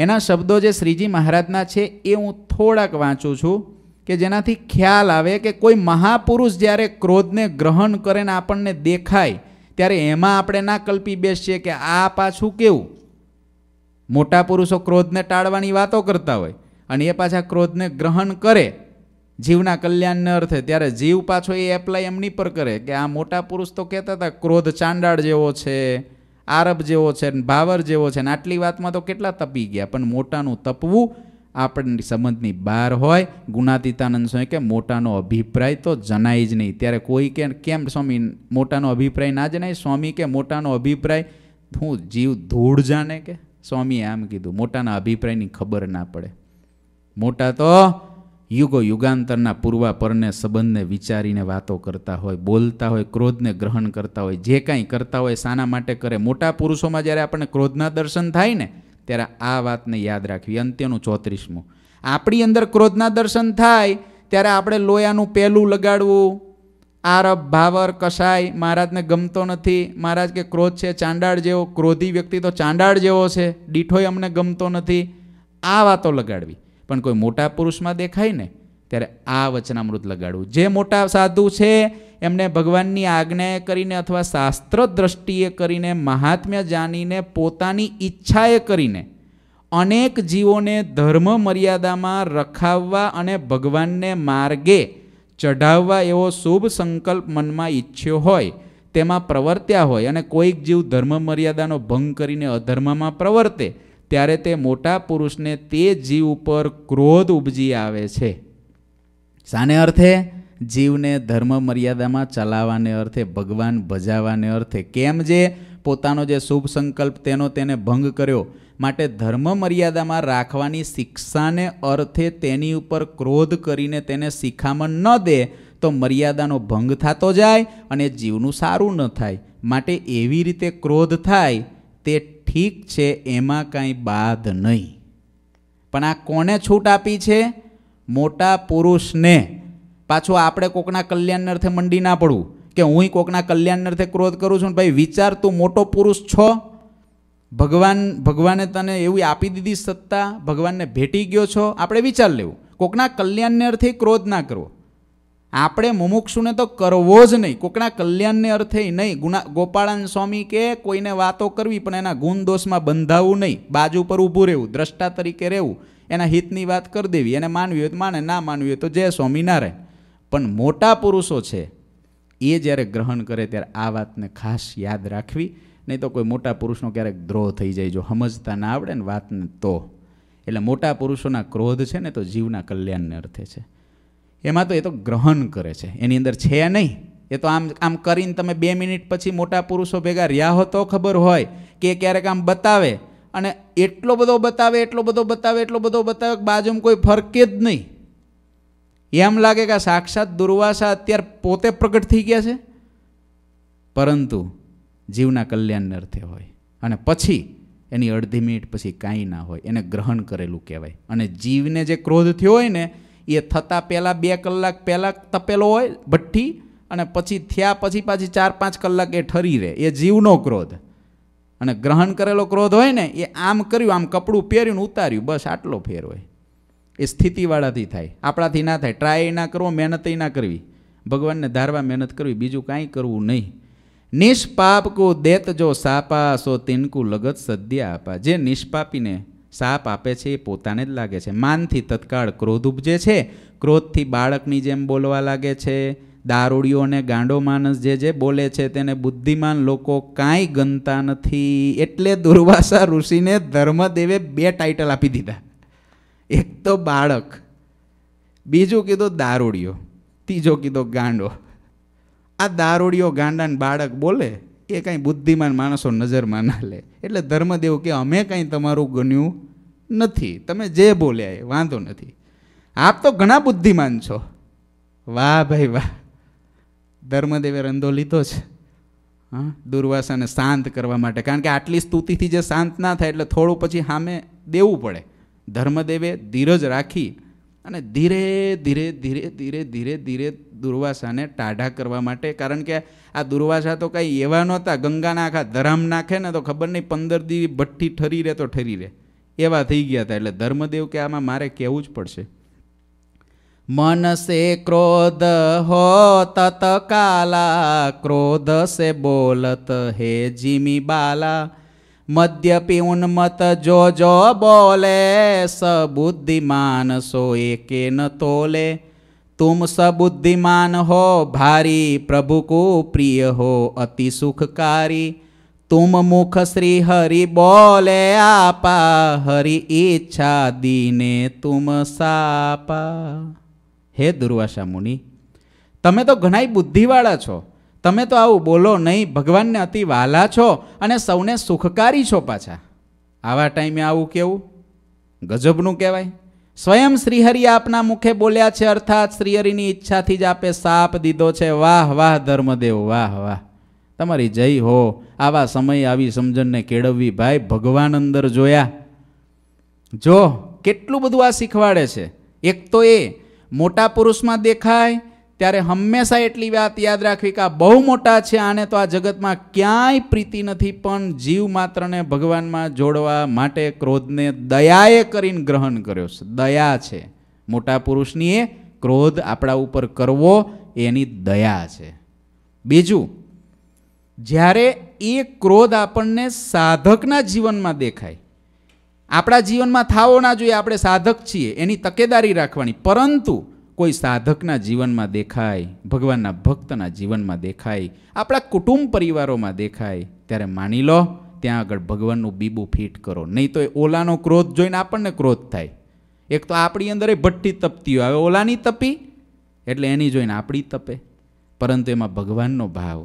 એના શબ્દો જે શ્રીજી મહારાજના છે એ હું થોડાક વાંચું છું કે જેનાથી ખ્યાલ આવે કે કોઈ મહાપુરુષ જ્યારે ક્રોધને ગ્રહણ કરે ને આપણને દેખાય ત્યારે એમાં આપણે ના કલ્પી બેસીએ કે આ પાછું કેવું મોટા પુરુષો ક્રોધને ટાળવાની વાતો કરતા હોય અને એ પાછા ક્રોધને ગ્રહણ કરે જીવના કલ્યાણને અર્થે ત્યારે જીવ પાછો એ એપ્લાય એમની પર કરે કે આ મોટા પુરુષ તો કહેતા હતા ક્રોધ ચાંડાળ જેવો છે આરબ જેવો છે ને ભાવર જેવો છે ને આટલી વાતમાં તો કેટલા તપી ગયા પણ મોટાનું તપવું આપણની સંબંધની બહાર હોય ગુણાતીતાનંદ સ્વામી કે મોટાનો અભિપ્રાય તો જણાય જ નહીં ત્યારે કોઈ કે કેમ સ્વામી મોટાનો અભિપ્રાય ના જણાય સ્વામી કે મોટાનો અભિપ્રાય હું જીવ ધૂળ જાણે કે સ્વામીએ આમ કીધું મોટાના અભિપ્રાયની ખબર ના પડે મોટા તો યુગો યુગાંતરના પૂર્વાપરને સંબંધને વિચારીને વાતો કરતા હોય બોલતા હોય ક્રોધને ગ્રહણ કરતા હોય જે કાંઈ કરતા હોય શાના માટે કરે મોટા પુરુષોમાં જ્યારે આપણને ક્રોધના દર્શન થાય ને ત્યારે આ વાતને યાદ રાખવી અંત્યનું ચોત્રીસમું આપણી અંદર ક્રોધના દર્શન થાય ત્યારે આપણે લોયાનું પહેલું લગાડવું આરબ ભાવર કસાય મહારાજને ગમતો નથી મહારાજ કે ક્રોધ છે ચાંડાળ જેવો ક્રોધી વ્યક્તિ તો ચાંડાળ જેવો છે દીઠોય અમને ગમતો નથી આ વાતો લગાડવી પણ કોઈ મોટા પુરુષમાં દેખાય ને ત્યારે આ વચનામૃત લગાડવું જે મોટા સાધુ છે એમને ભગવાનની આજ્ઞાએ કરીને અથવા શાસ્ત્ર દ્રષ્ટિએ કરીને મહાત્મ્ય જાણીને પોતાની ઈચ્છાએ કરીને અનેક જીવોને ધર્મ મર્યાદામાં રખાવવા અને ભગવાનને માર્ગે ચઢાવવા એવો શુભ સંકલ્પ મનમાં ઈચ્છ્યો હોય તેમાં પ્રવર્ત્યા હોય અને કોઈક જીવ ધર્મ મર્યાદાનો ભંગ કરીને અધર્મમાં પ્રવર્તે ત્યારે તે મોટા પુરુષને તે જીવ ઉપર ક્રોધ ઉપજી આવે છે શાને અર્થે જીવને ધર્મ મર્યાદામાં ચલાવવાને અર્થે ભગવાન ભજાવાને અર્થે કેમ જે પોતાનો જે શુભ સંકલ્પ તેનો તેને ભંગ કર્યો માટે ધર્મ મર્યાદામાં રાખવાની શિક્ષાને અર્થે તેની ઉપર ક્રોધ કરીને તેને શિખામણ ન દે તો મર્યાદાનો ભંગ થતો જાય અને જીવનું સારું ન થાય માટે એવી રીતે ક્રોધ થાય તે ઠીક છે એમાં કાંઈ બાદ નહીં પણ આ કોને છૂટ આપી છે મોટા પુરુષને પાછું આપણે કોકના કલ્યાણ અર્થે મંડી ના પડવું કે હું કોકના કલ્યાણ અર્થે ક્રોધ કરું છું ભાઈ વિચાર તું મોટો પુરુષ છો ભગવાન ભગવાને તને એવી આપી દીધી સત્તા ભગવાનને ભેટી ગયો છો આપણે વિચાર લેવું કોકના કલ્યાણને અર્થે ક્રોધ ના કરવો આપણે મુમુક્ષુને તો કરવો જ નહીં કોકના કલ્યાણને અર્થે નહીં ગુના ગોપાળાન સ્વામી કે કોઈને વાતો કરવી પણ એના ગુણ દોષમાં બંધાવવું નહીં બાજુ પર ઊભું રહેવું દ્રષ્ટા તરીકે રહેવું એના હિતની વાત કરી દેવી એને માનવી હોય તો માને ના માનવી હોય તો જય સ્વામિનારાયણ પણ મોટા પુરુષો છે એ જ્યારે ગ્રહણ કરે ત્યારે આ વાતને ખાસ યાદ રાખવી નહીં તો કોઈ મોટા પુરુષનો ક્યારેક દ્રોહ થઈ જાય જો સમજતા ના આવડે ને વાતને તો એટલે મોટા પુરુષોના ક્રોધ છે ને તો જીવના કલ્યાણને અર્થે છે એમાં તો એ તો ગ્રહણ કરે છે એની અંદર છે નહીં એ તો આમ આમ કરીને તમે બે મિનિટ પછી મોટા પુરુષો ભેગા રહ્યા હો તો ખબર હોય કે ક્યારેક આમ બતાવે અને એટલો બધો બતાવે એટલો બધો બતાવે એટલો બધો બતાવે બાજુમાં કોઈ ફરકે જ નહીં એમ લાગે કે સાક્ષાત દુર્વાસા અત્યારે પોતે પ્રગટ થઈ ગયા છે પરંતુ જીવના કલ્યાણ અર્થે હોય અને પછી એની અડધી મિનિટ પછી કાંઈ ના હોય એને ગ્રહણ કરેલું કહેવાય અને જીવને જે ક્રોધ થયો હોય ને એ થતાં પહેલાં બે કલાક પહેલાં તપેલો હોય ભઠ્ઠી અને પછી થયા પછી પાછી ચાર પાંચ કલાક એ ઠરી રહે એ જીવનો ક્રોધ અને ગ્રહણ કરેલો ક્રોધ હોય ને એ આમ કર્યું આમ કપડું પહેર્યું ઉતાર્યું બસ આટલો ફેર હોય એ સ્થિતિવાળાથી થાય આપણાથી ના થાય ટ્રાય ના કરવો મહેનત ના કરવી ભગવાનને ધારવા મહેનત કરવી બીજું કાંઈ કરવું નહીં નિષ્પાપ કો દેત જો સાપા સો તિનકુ લગત સદ્યા આપા જે નિષ્પાપીને સાપ આપે છે એ પોતાને જ લાગે છે માનથી તત્કાળ ક્રોધ ઉપજે છે ક્રોધથી બાળકની જેમ બોલવા લાગે છે દારૂડીઓ અને ગાંડો માણસ જે જે બોલે છે તેને બુદ્ધિમાન લોકો કાંઈ ગણતા નથી એટલે દુર્વાસા ઋષિને ધર્મદેવે બે ટાઇટલ આપી દીધા એક તો બાળક બીજું કીધું દારૂડીઓ ત્રીજો કીધો ગાંડો આ દારૂડીઓ ગાંડાને બાળક બોલે એ કાંઈ બુદ્ધિમાન માણસો નજરમાં ના લે એટલે ધર્મદેવ કે અમે કાંઈ તમારું ગણ્યું નથી તમે જે બોલ્યા એ વાંધો નથી આપ તો ઘણા બુદ્ધિમાન છો વાહ ભાઈ વાહ ધર્મદેવે રંધો લીધો છે હા દુર્વાસાને શાંત કરવા માટે કારણ કે આટલી સ્તુતિથી જે શાંત ના થાય એટલે થોડું પછી સામે દેવું પડે ધર્મદેવે ધીરજ રાખી અને ધીરે ધીરે ધીરે ધીરે ધીરે ધીરે દુર્વાસાને ટાઢા કરવા માટે કારણ કે આ દુર્વાસા તો કાંઈ એવા નહોતા ગંગાના આખા ધરામ નાખે ને તો ખબર નહીં પંદર દી ભઠ્ઠી ઠરી રહે તો ઠરી રહે એવા થઈ ગયા હતા એટલે ધર્મદેવ કે આમાં મારે કહેવું જ પડશે મનસે ક્રોધ હો તત કાલા ક્રોધ સે બોલત હે જીમી બાલા મદ્યપી ઉન્મત જો જો બોલે સબુદ્ધિમાન સોએ કે ન તોલે તુમ સબુદ્ધિમાન હો ભારી પ્રભુ કો પ્રિય હો અતિ સુખકારી તુમ મુખ શ્રી હરિ બોલે આપા હરિ ઈચ્છા દીને તુમ સાપા હે દુર્વાસા મુનિ તમે તો ઘણાય બુદ્ધિવાળા છો તમે તો આવું બોલો નહીં ભગવાનને અતિ વાલા છો અને સૌને સુખકારી છો પાછા આવા ટાઈમે આવું કેવું ગજબનું કહેવાય સ્વયં શ્રીહરિ આપના મુખે બોલ્યા છે અર્થાત શ્રીહરિની ઈચ્છાથી જ આપે સાપ દીધો છે વાહ વાહ ધર્મદેવ વાહ વાહ તમારી જય હો આવા સમય આવી સમજણને કેળવવી ભાઈ ભગવાન અંદર જોયા જો કેટલું બધું આ શીખવાડે છે એક તો એ મોટા પુરુષમાં દેખાય ત્યારે હંમેશા એટલી વાત યાદ રાખવી કે આ બહુ મોટા છે આને તો આ જગતમાં ક્યાંય પ્રીતિ નથી પણ જીવ માત્રને ભગવાનમાં જોડવા માટે ક્રોધને દયાએ કરીને ગ્રહણ કર્યો છે દયા છે મોટા પુરુષની એ ક્રોધ આપણા ઉપર કરવો એની દયા છે બીજું જ્યારે એ ક્રોધ આપણને સાધકના જીવનમાં દેખાય આપણા જીવનમાં થાવો ના જોઈએ આપણે સાધક છીએ એની તકેદારી રાખવાની પરંતુ કોઈ સાધકના જીવનમાં દેખાય ભગવાનના ભક્તના જીવનમાં દેખાય આપણા કુટુંબ પરિવારોમાં દેખાય ત્યારે માની લો ત્યાં આગળ ભગવાનનું બીબું ફિટ કરો નહીં તો એ ઓલાનો ક્રોધ જોઈને આપણને ક્રોધ થાય એક તો આપણી અંદર એ ભઠ્ઠી તપતી હોય હવે ઓલાની તપી એટલે એની જોઈને આપણી તપે પરંતુ એમાં ભગવાનનો ભાવ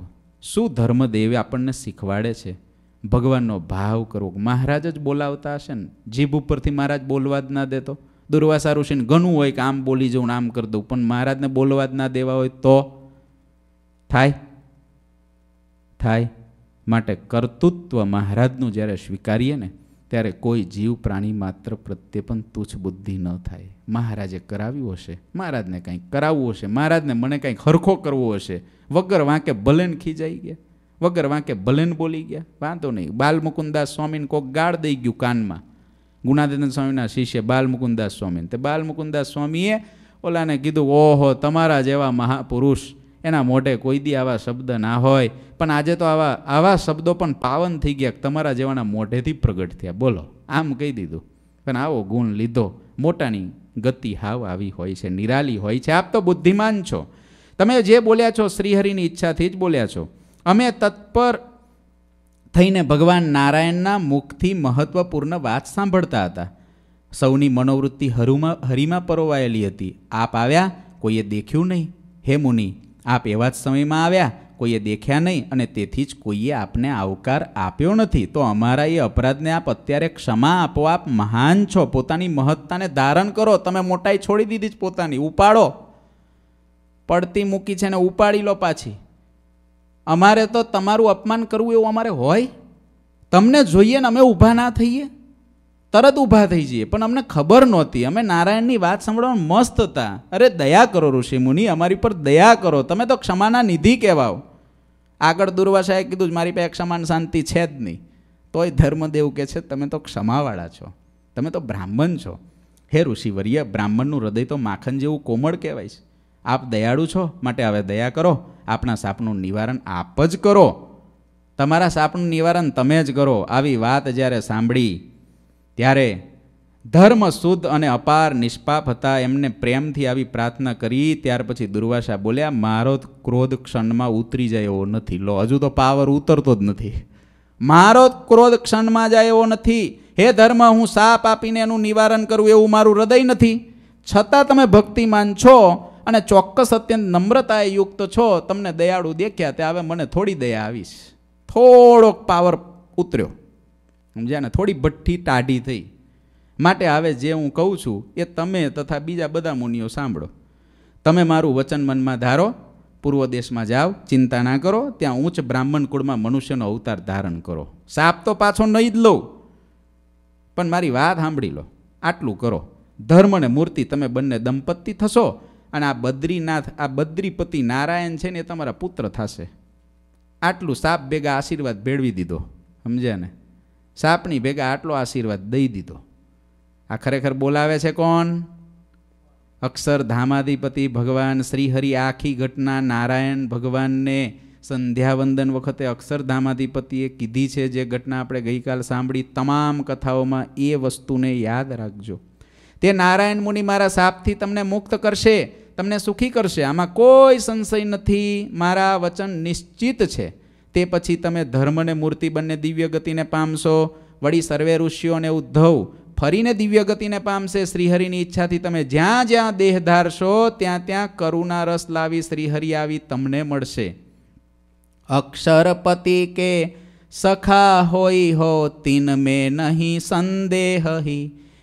શું ધર્મદેવે આપણને શીખવાડે છે ભગવાનનો ભાવ કરવો મહારાજ જ બોલાવતા હશે ને જીભ ઉપરથી મહારાજ બોલવા જ ના દેતો દુર્વાસા ઋષિને ઘણું હોય કે આમ બોલી જવું આમ કરી દઉં પણ મહારાજને બોલવા જ ના દેવા હોય તો થાય થાય માટે કર્તૃત્વ મહારાજનું જ્યારે સ્વીકારીએ ને ત્યારે કોઈ જીવ પ્રાણી માત્ર પ્રત્યે પણ તુચ્છ બુદ્ધિ ન થાય મહારાજે કરાવ્યું હશે મહારાજને કંઈક કરાવવું હશે મહારાજને મને કંઈક હરખો કરવો હશે વગર વાંકે ભલેન ખીજાઈ ગયા વગર વાંકે ભલેન બોલી ગયા વાંધો નહીં બાલમુકુદાસ સ્વામીને કોક ગાળ દઈ ગયું કાનમાં ગુણાદિતન સ્વામીના શિષ્ય બાલમુકુદાસ સ્વામી તે બાલમુકુદાસ સ્વામીએ ઓલાને કીધું ઓહો તમારા જેવા મહાપુરુષ એના મોઢે કોઈ દી આવા શબ્દ ના હોય પણ આજે તો આવા આવા શબ્દો પણ પાવન થઈ ગયા તમારા જેવાના મોઢેથી પ્રગટ થયા બોલો આમ કહી દીધું પણ આવો ગુણ લીધો મોટાની ગતિ હાવ આવી હોય છે નિરાલી હોય છે આપ તો બુદ્ધિમાન છો તમે જે બોલ્યા છો શ્રીહરિની ઈચ્છાથી જ બોલ્યા છો અમે તત્પર થઈને ભગવાન નારાયણના મુખથી મહત્વપૂર્ણ વાત સાંભળતા હતા સૌની મનોવૃત્તિ હરુમાં હરિમાં પરોવાયેલી હતી આપ આવ્યા કોઈએ દેખ્યું નહીં હે મુનિ આપ એવા જ સમયમાં આવ્યા કોઈએ દેખ્યા નહીં અને તેથી જ કોઈએ આપને આવકાર આપ્યો નથી તો અમારા એ અપરાધને આપ અત્યારે ક્ષમા આપો આપ મહાન છો પોતાની મહત્તાને ધારણ કરો તમે મોટાઈ છોડી દીધી જ પોતાની ઉપાડો પડતી મૂકી છે ને ઉપાડી લો પાછી અમારે તો તમારું અપમાન કરવું એવું અમારે હોય તમને જોઈએ ને અમે ઊભા ના થઈએ તરત ઊભા થઈ જઈએ પણ અમને ખબર નહોતી અમે નારાયણની વાત સાંભળવામાં મસ્ત હતા અરે દયા કરો ઋષિમુનિ અમારી પર દયા કરો તમે તો ક્ષમાના નિધિ કહેવાઓ આગળ દુર્વાસાએ કીધું જ મારી પાસે ક્ષમાન શાંતિ છે જ નહીં તોય ધર્મદેવ કહે છે તમે તો ક્ષમાવાળા છો તમે તો બ્રાહ્મણ છો હે ઋષિવર્ય બ્રાહ્મણનું હૃદય તો માખણ જેવું કોમળ કહેવાય છે આપ દયાળુ છો માટે હવે દયા કરો આપણા સાપનું નિવારણ આપ જ કરો તમારા સાપનું નિવારણ તમે જ કરો આવી વાત જ્યારે સાંભળી ત્યારે ધર્મ શુદ્ધ અને અપાર નિષ્પાપ હતા એમને પ્રેમથી આવી પ્રાર્થના કરી ત્યાર પછી દુર્વાસા બોલ્યા મારો ક્રોધ ક્ષણમાં ઉતરી જાય એવો નથી લો હજુ તો પાવર ઉતરતો જ નથી મારો ક્રોધ ક્ષણમાં જાય એવો નથી હે ધર્મ હું સાપ આપીને એનું નિવારણ કરું એવું મારું હૃદય નથી છતાં તમે ભક્તિમાન છો અને ચોક્કસ અત્યંત નમ્રતાએ યુક્ત છો તમને દયાળુ દેખ્યા તે હવે મને થોડી દયા આવીશ થોડોક પાવર ઉતર્યો સમજ્યા ને થોડી ભઠ્ઠી ટાઢી થઈ માટે હવે જે હું કહું છું એ તમે તથા બીજા બધા મુનિઓ સાંભળો તમે મારું વચન મનમાં ધારો પૂર્વ દેશમાં જાઓ ચિંતા ના કરો ત્યાં ઉચ્ચ બ્રાહ્મણ કુળમાં મનુષ્યનો અવતાર ધારણ કરો સાપ તો પાછો નહીં જ લઉં પણ મારી વાત સાંભળી લો આટલું કરો ધર્મ અને મૂર્તિ તમે બંને દંપતી થશો અને આ બદ્રીનાથ આ બદ્રીપતિ નારાયણ છે ને એ તમારા પુત્ર થશે આટલું સાપ ભેગા આશીર્વાદ ભેળવી દીધો સમજ્યા ને સાપની ભેગા આટલો આશીર્વાદ દઈ દીધો આ ખરેખર બોલાવે છે કોણ અક્ષર ધામાધિપતિ ભગવાન શ્રીહરિ આખી ઘટના નારાયણ ભગવાનને સંધ્યાવંદન વખતે અક્ષરધામાધિપતિએ કીધી છે જે ઘટના આપણે ગઈકાલ સાંભળી તમામ કથાઓમાં એ વસ્તુને યાદ રાખજો તે નારાયણ મુનિ મારા સાપથી તમને મુક્ત કરશે તમને સુખી કરશે આમાં કોઈ સંશય નથી મારા વચન નિશ્ચિત છે તે પછી તમે ધર્મને મૂર્તિ બંને દિવ્ય ગતિને પામશો વળી સર્વે ઋષિઓને ઉદ્ધવ ફરીને દિવ્ય ગતિને પામશે શ્રીહરિની ઈચ્છાથી તમે જ્યાં જ્યાં દેહ ધારશો ત્યાં ત્યાં કરુણા રસ લાવી શ્રીહરિ આવી તમને મળશે અક્ષરપતિ કે સખા હોય હો તિન મેં નહીં સંદેહહી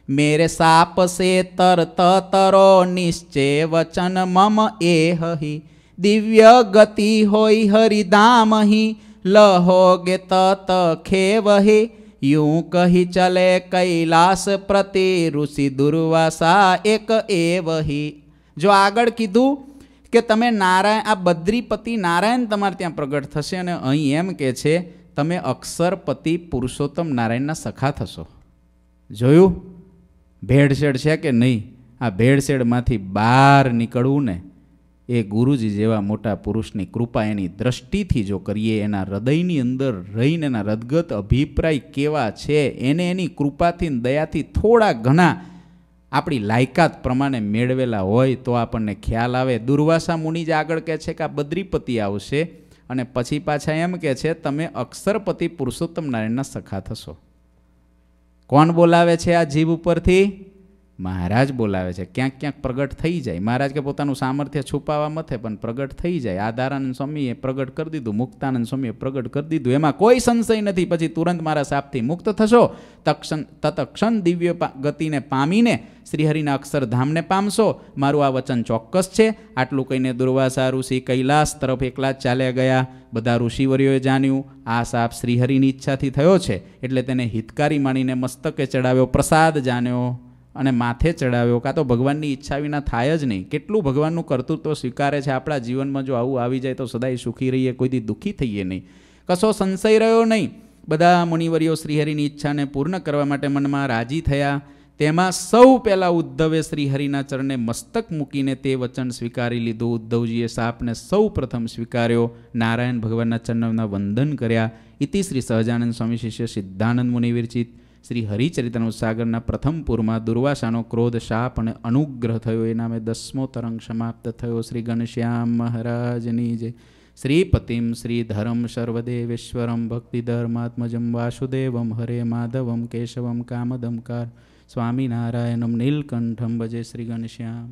मेरे साप से तरत तरो निश्चय वचन मम एह ही दिव्य गति होई हरिदाम ही लहोगे तत खेवहे यूं कही चले कैलास प्रति ઋષિ દુર્વાસા એક એવહી જો આગળ કીધું કે તમે નારાયણ આ બદ્રીપતિ નારાયણ તમારે ત્યાં પ્રગટ થશે અને અહીં એમ કે છે તમે અક્ષરપતિ પુરુષોત્તમ નારાયણના સખા થશો જોયું ભેળસેળ છે કે નહીં આ ભેળસેળમાંથી બહાર નીકળવું ને એ ગુરુજી જેવા મોટા પુરુષની કૃપા એની દ્રષ્ટિથી જો કરીએ એના હૃદયની અંદર રહીને એના રદગત અભિપ્રાય કેવા છે એને એની કૃપાથી દયાથી થોડા ઘણા આપણી લાયકાત પ્રમાણે મેળવેલા હોય તો આપણને ખ્યાલ આવે દુર્વાસા મુનિ જ આગળ કહે છે કે આ બદ્રીપતિ આવશે અને પછી પાછા એમ કહે છે તમે અક્ષરપતિ પુરુષોત્તમ નારાયણના સખા થશો કોણ બોલાવે છે આ જીભ ઉપરથી મહારાજ બોલાવે છે ક્યાંક ક્યાંક પ્રગટ થઈ જાય મહારાજ કે પોતાનું સામર્થ્ય છુપાવવા મથે પણ પ્રગટ થઈ જાય આધારાનંદ સ્વામીએ પ્રગટ કરી દીધું મુક્તાનંદ સ્વામીએ પ્રગટ કરી દીધું એમાં કોઈ સંશય નથી પછી તુરંત મારા સાપથી મુક્ત થશો તક્ષણ તતક્ષણ દિવ્ય ગતિને પામીને શ્રીહરિના અક્ષરધામને પામશો મારું આ વચન ચોક્કસ છે આટલું કહીને દુર્વાસા ઋષિ કૈલાસ તરફ એકલા જ ચાલ્યા ગયા બધા ઋષિવર્યોએ જાણ્યું આ સાપ શ્રીહરિની ઈચ્છાથી થયો છે એટલે તેને હિતકારી માણીને મસ્તકે ચડાવ્યો પ્રસાદ જાણ્યો અને માથે ચડાવ્યો કાં તો ભગવાનની ઈચ્છા વિના થાય જ નહીં કેટલું ભગવાનનું કર્તૃત્વ સ્વીકારે છે આપણા જીવનમાં જો આવું આવી જાય તો સદાય સુખી રહીએ કોઈથી દુઃખી થઈએ નહીં કશો સંશય રહ્યો નહીં બધા મુનિવરીઓ શ્રીહરિની ઈચ્છાને પૂર્ણ કરવા માટે મનમાં રાજી થયા તેમાં સૌ પહેલાં ઉદ્ધવે શ્રીહરિના ચરણે મસ્તક મૂકીને તે વચન સ્વીકારી લીધું ઉદ્ધવજીએ સાપને સૌ પ્રથમ સ્વીકાર્યો નારાયણ ભગવાનના ચરણના વંદન કર્યા ઇતિ શ્રી સહજાનંદ સ્વામી શિષ્ય સિદ્ધાનંદ મુનિવિરચિત શ્રી હરિચરિતન સાગરના પ્રથમ પૂરમાં દુર્વાસાનો ક્રોધ શાપ અને અનુગ્રહ થયો એ નામે દસમો તરંગ સમાપ્ત થયો શ્રી ગણશ્યામ મહારાજની જય શ્રીપતિમ શ્રીધરમ સર્વદેવેશ્વરમ ભક્તિધર્માત્મજમ વાસુદેવમ હરે માધવમ કેશવમ કામદમ કાર સ્વામિનારાયણમ નીલકંઠમ ભજે શ્રી ગણશ્યામ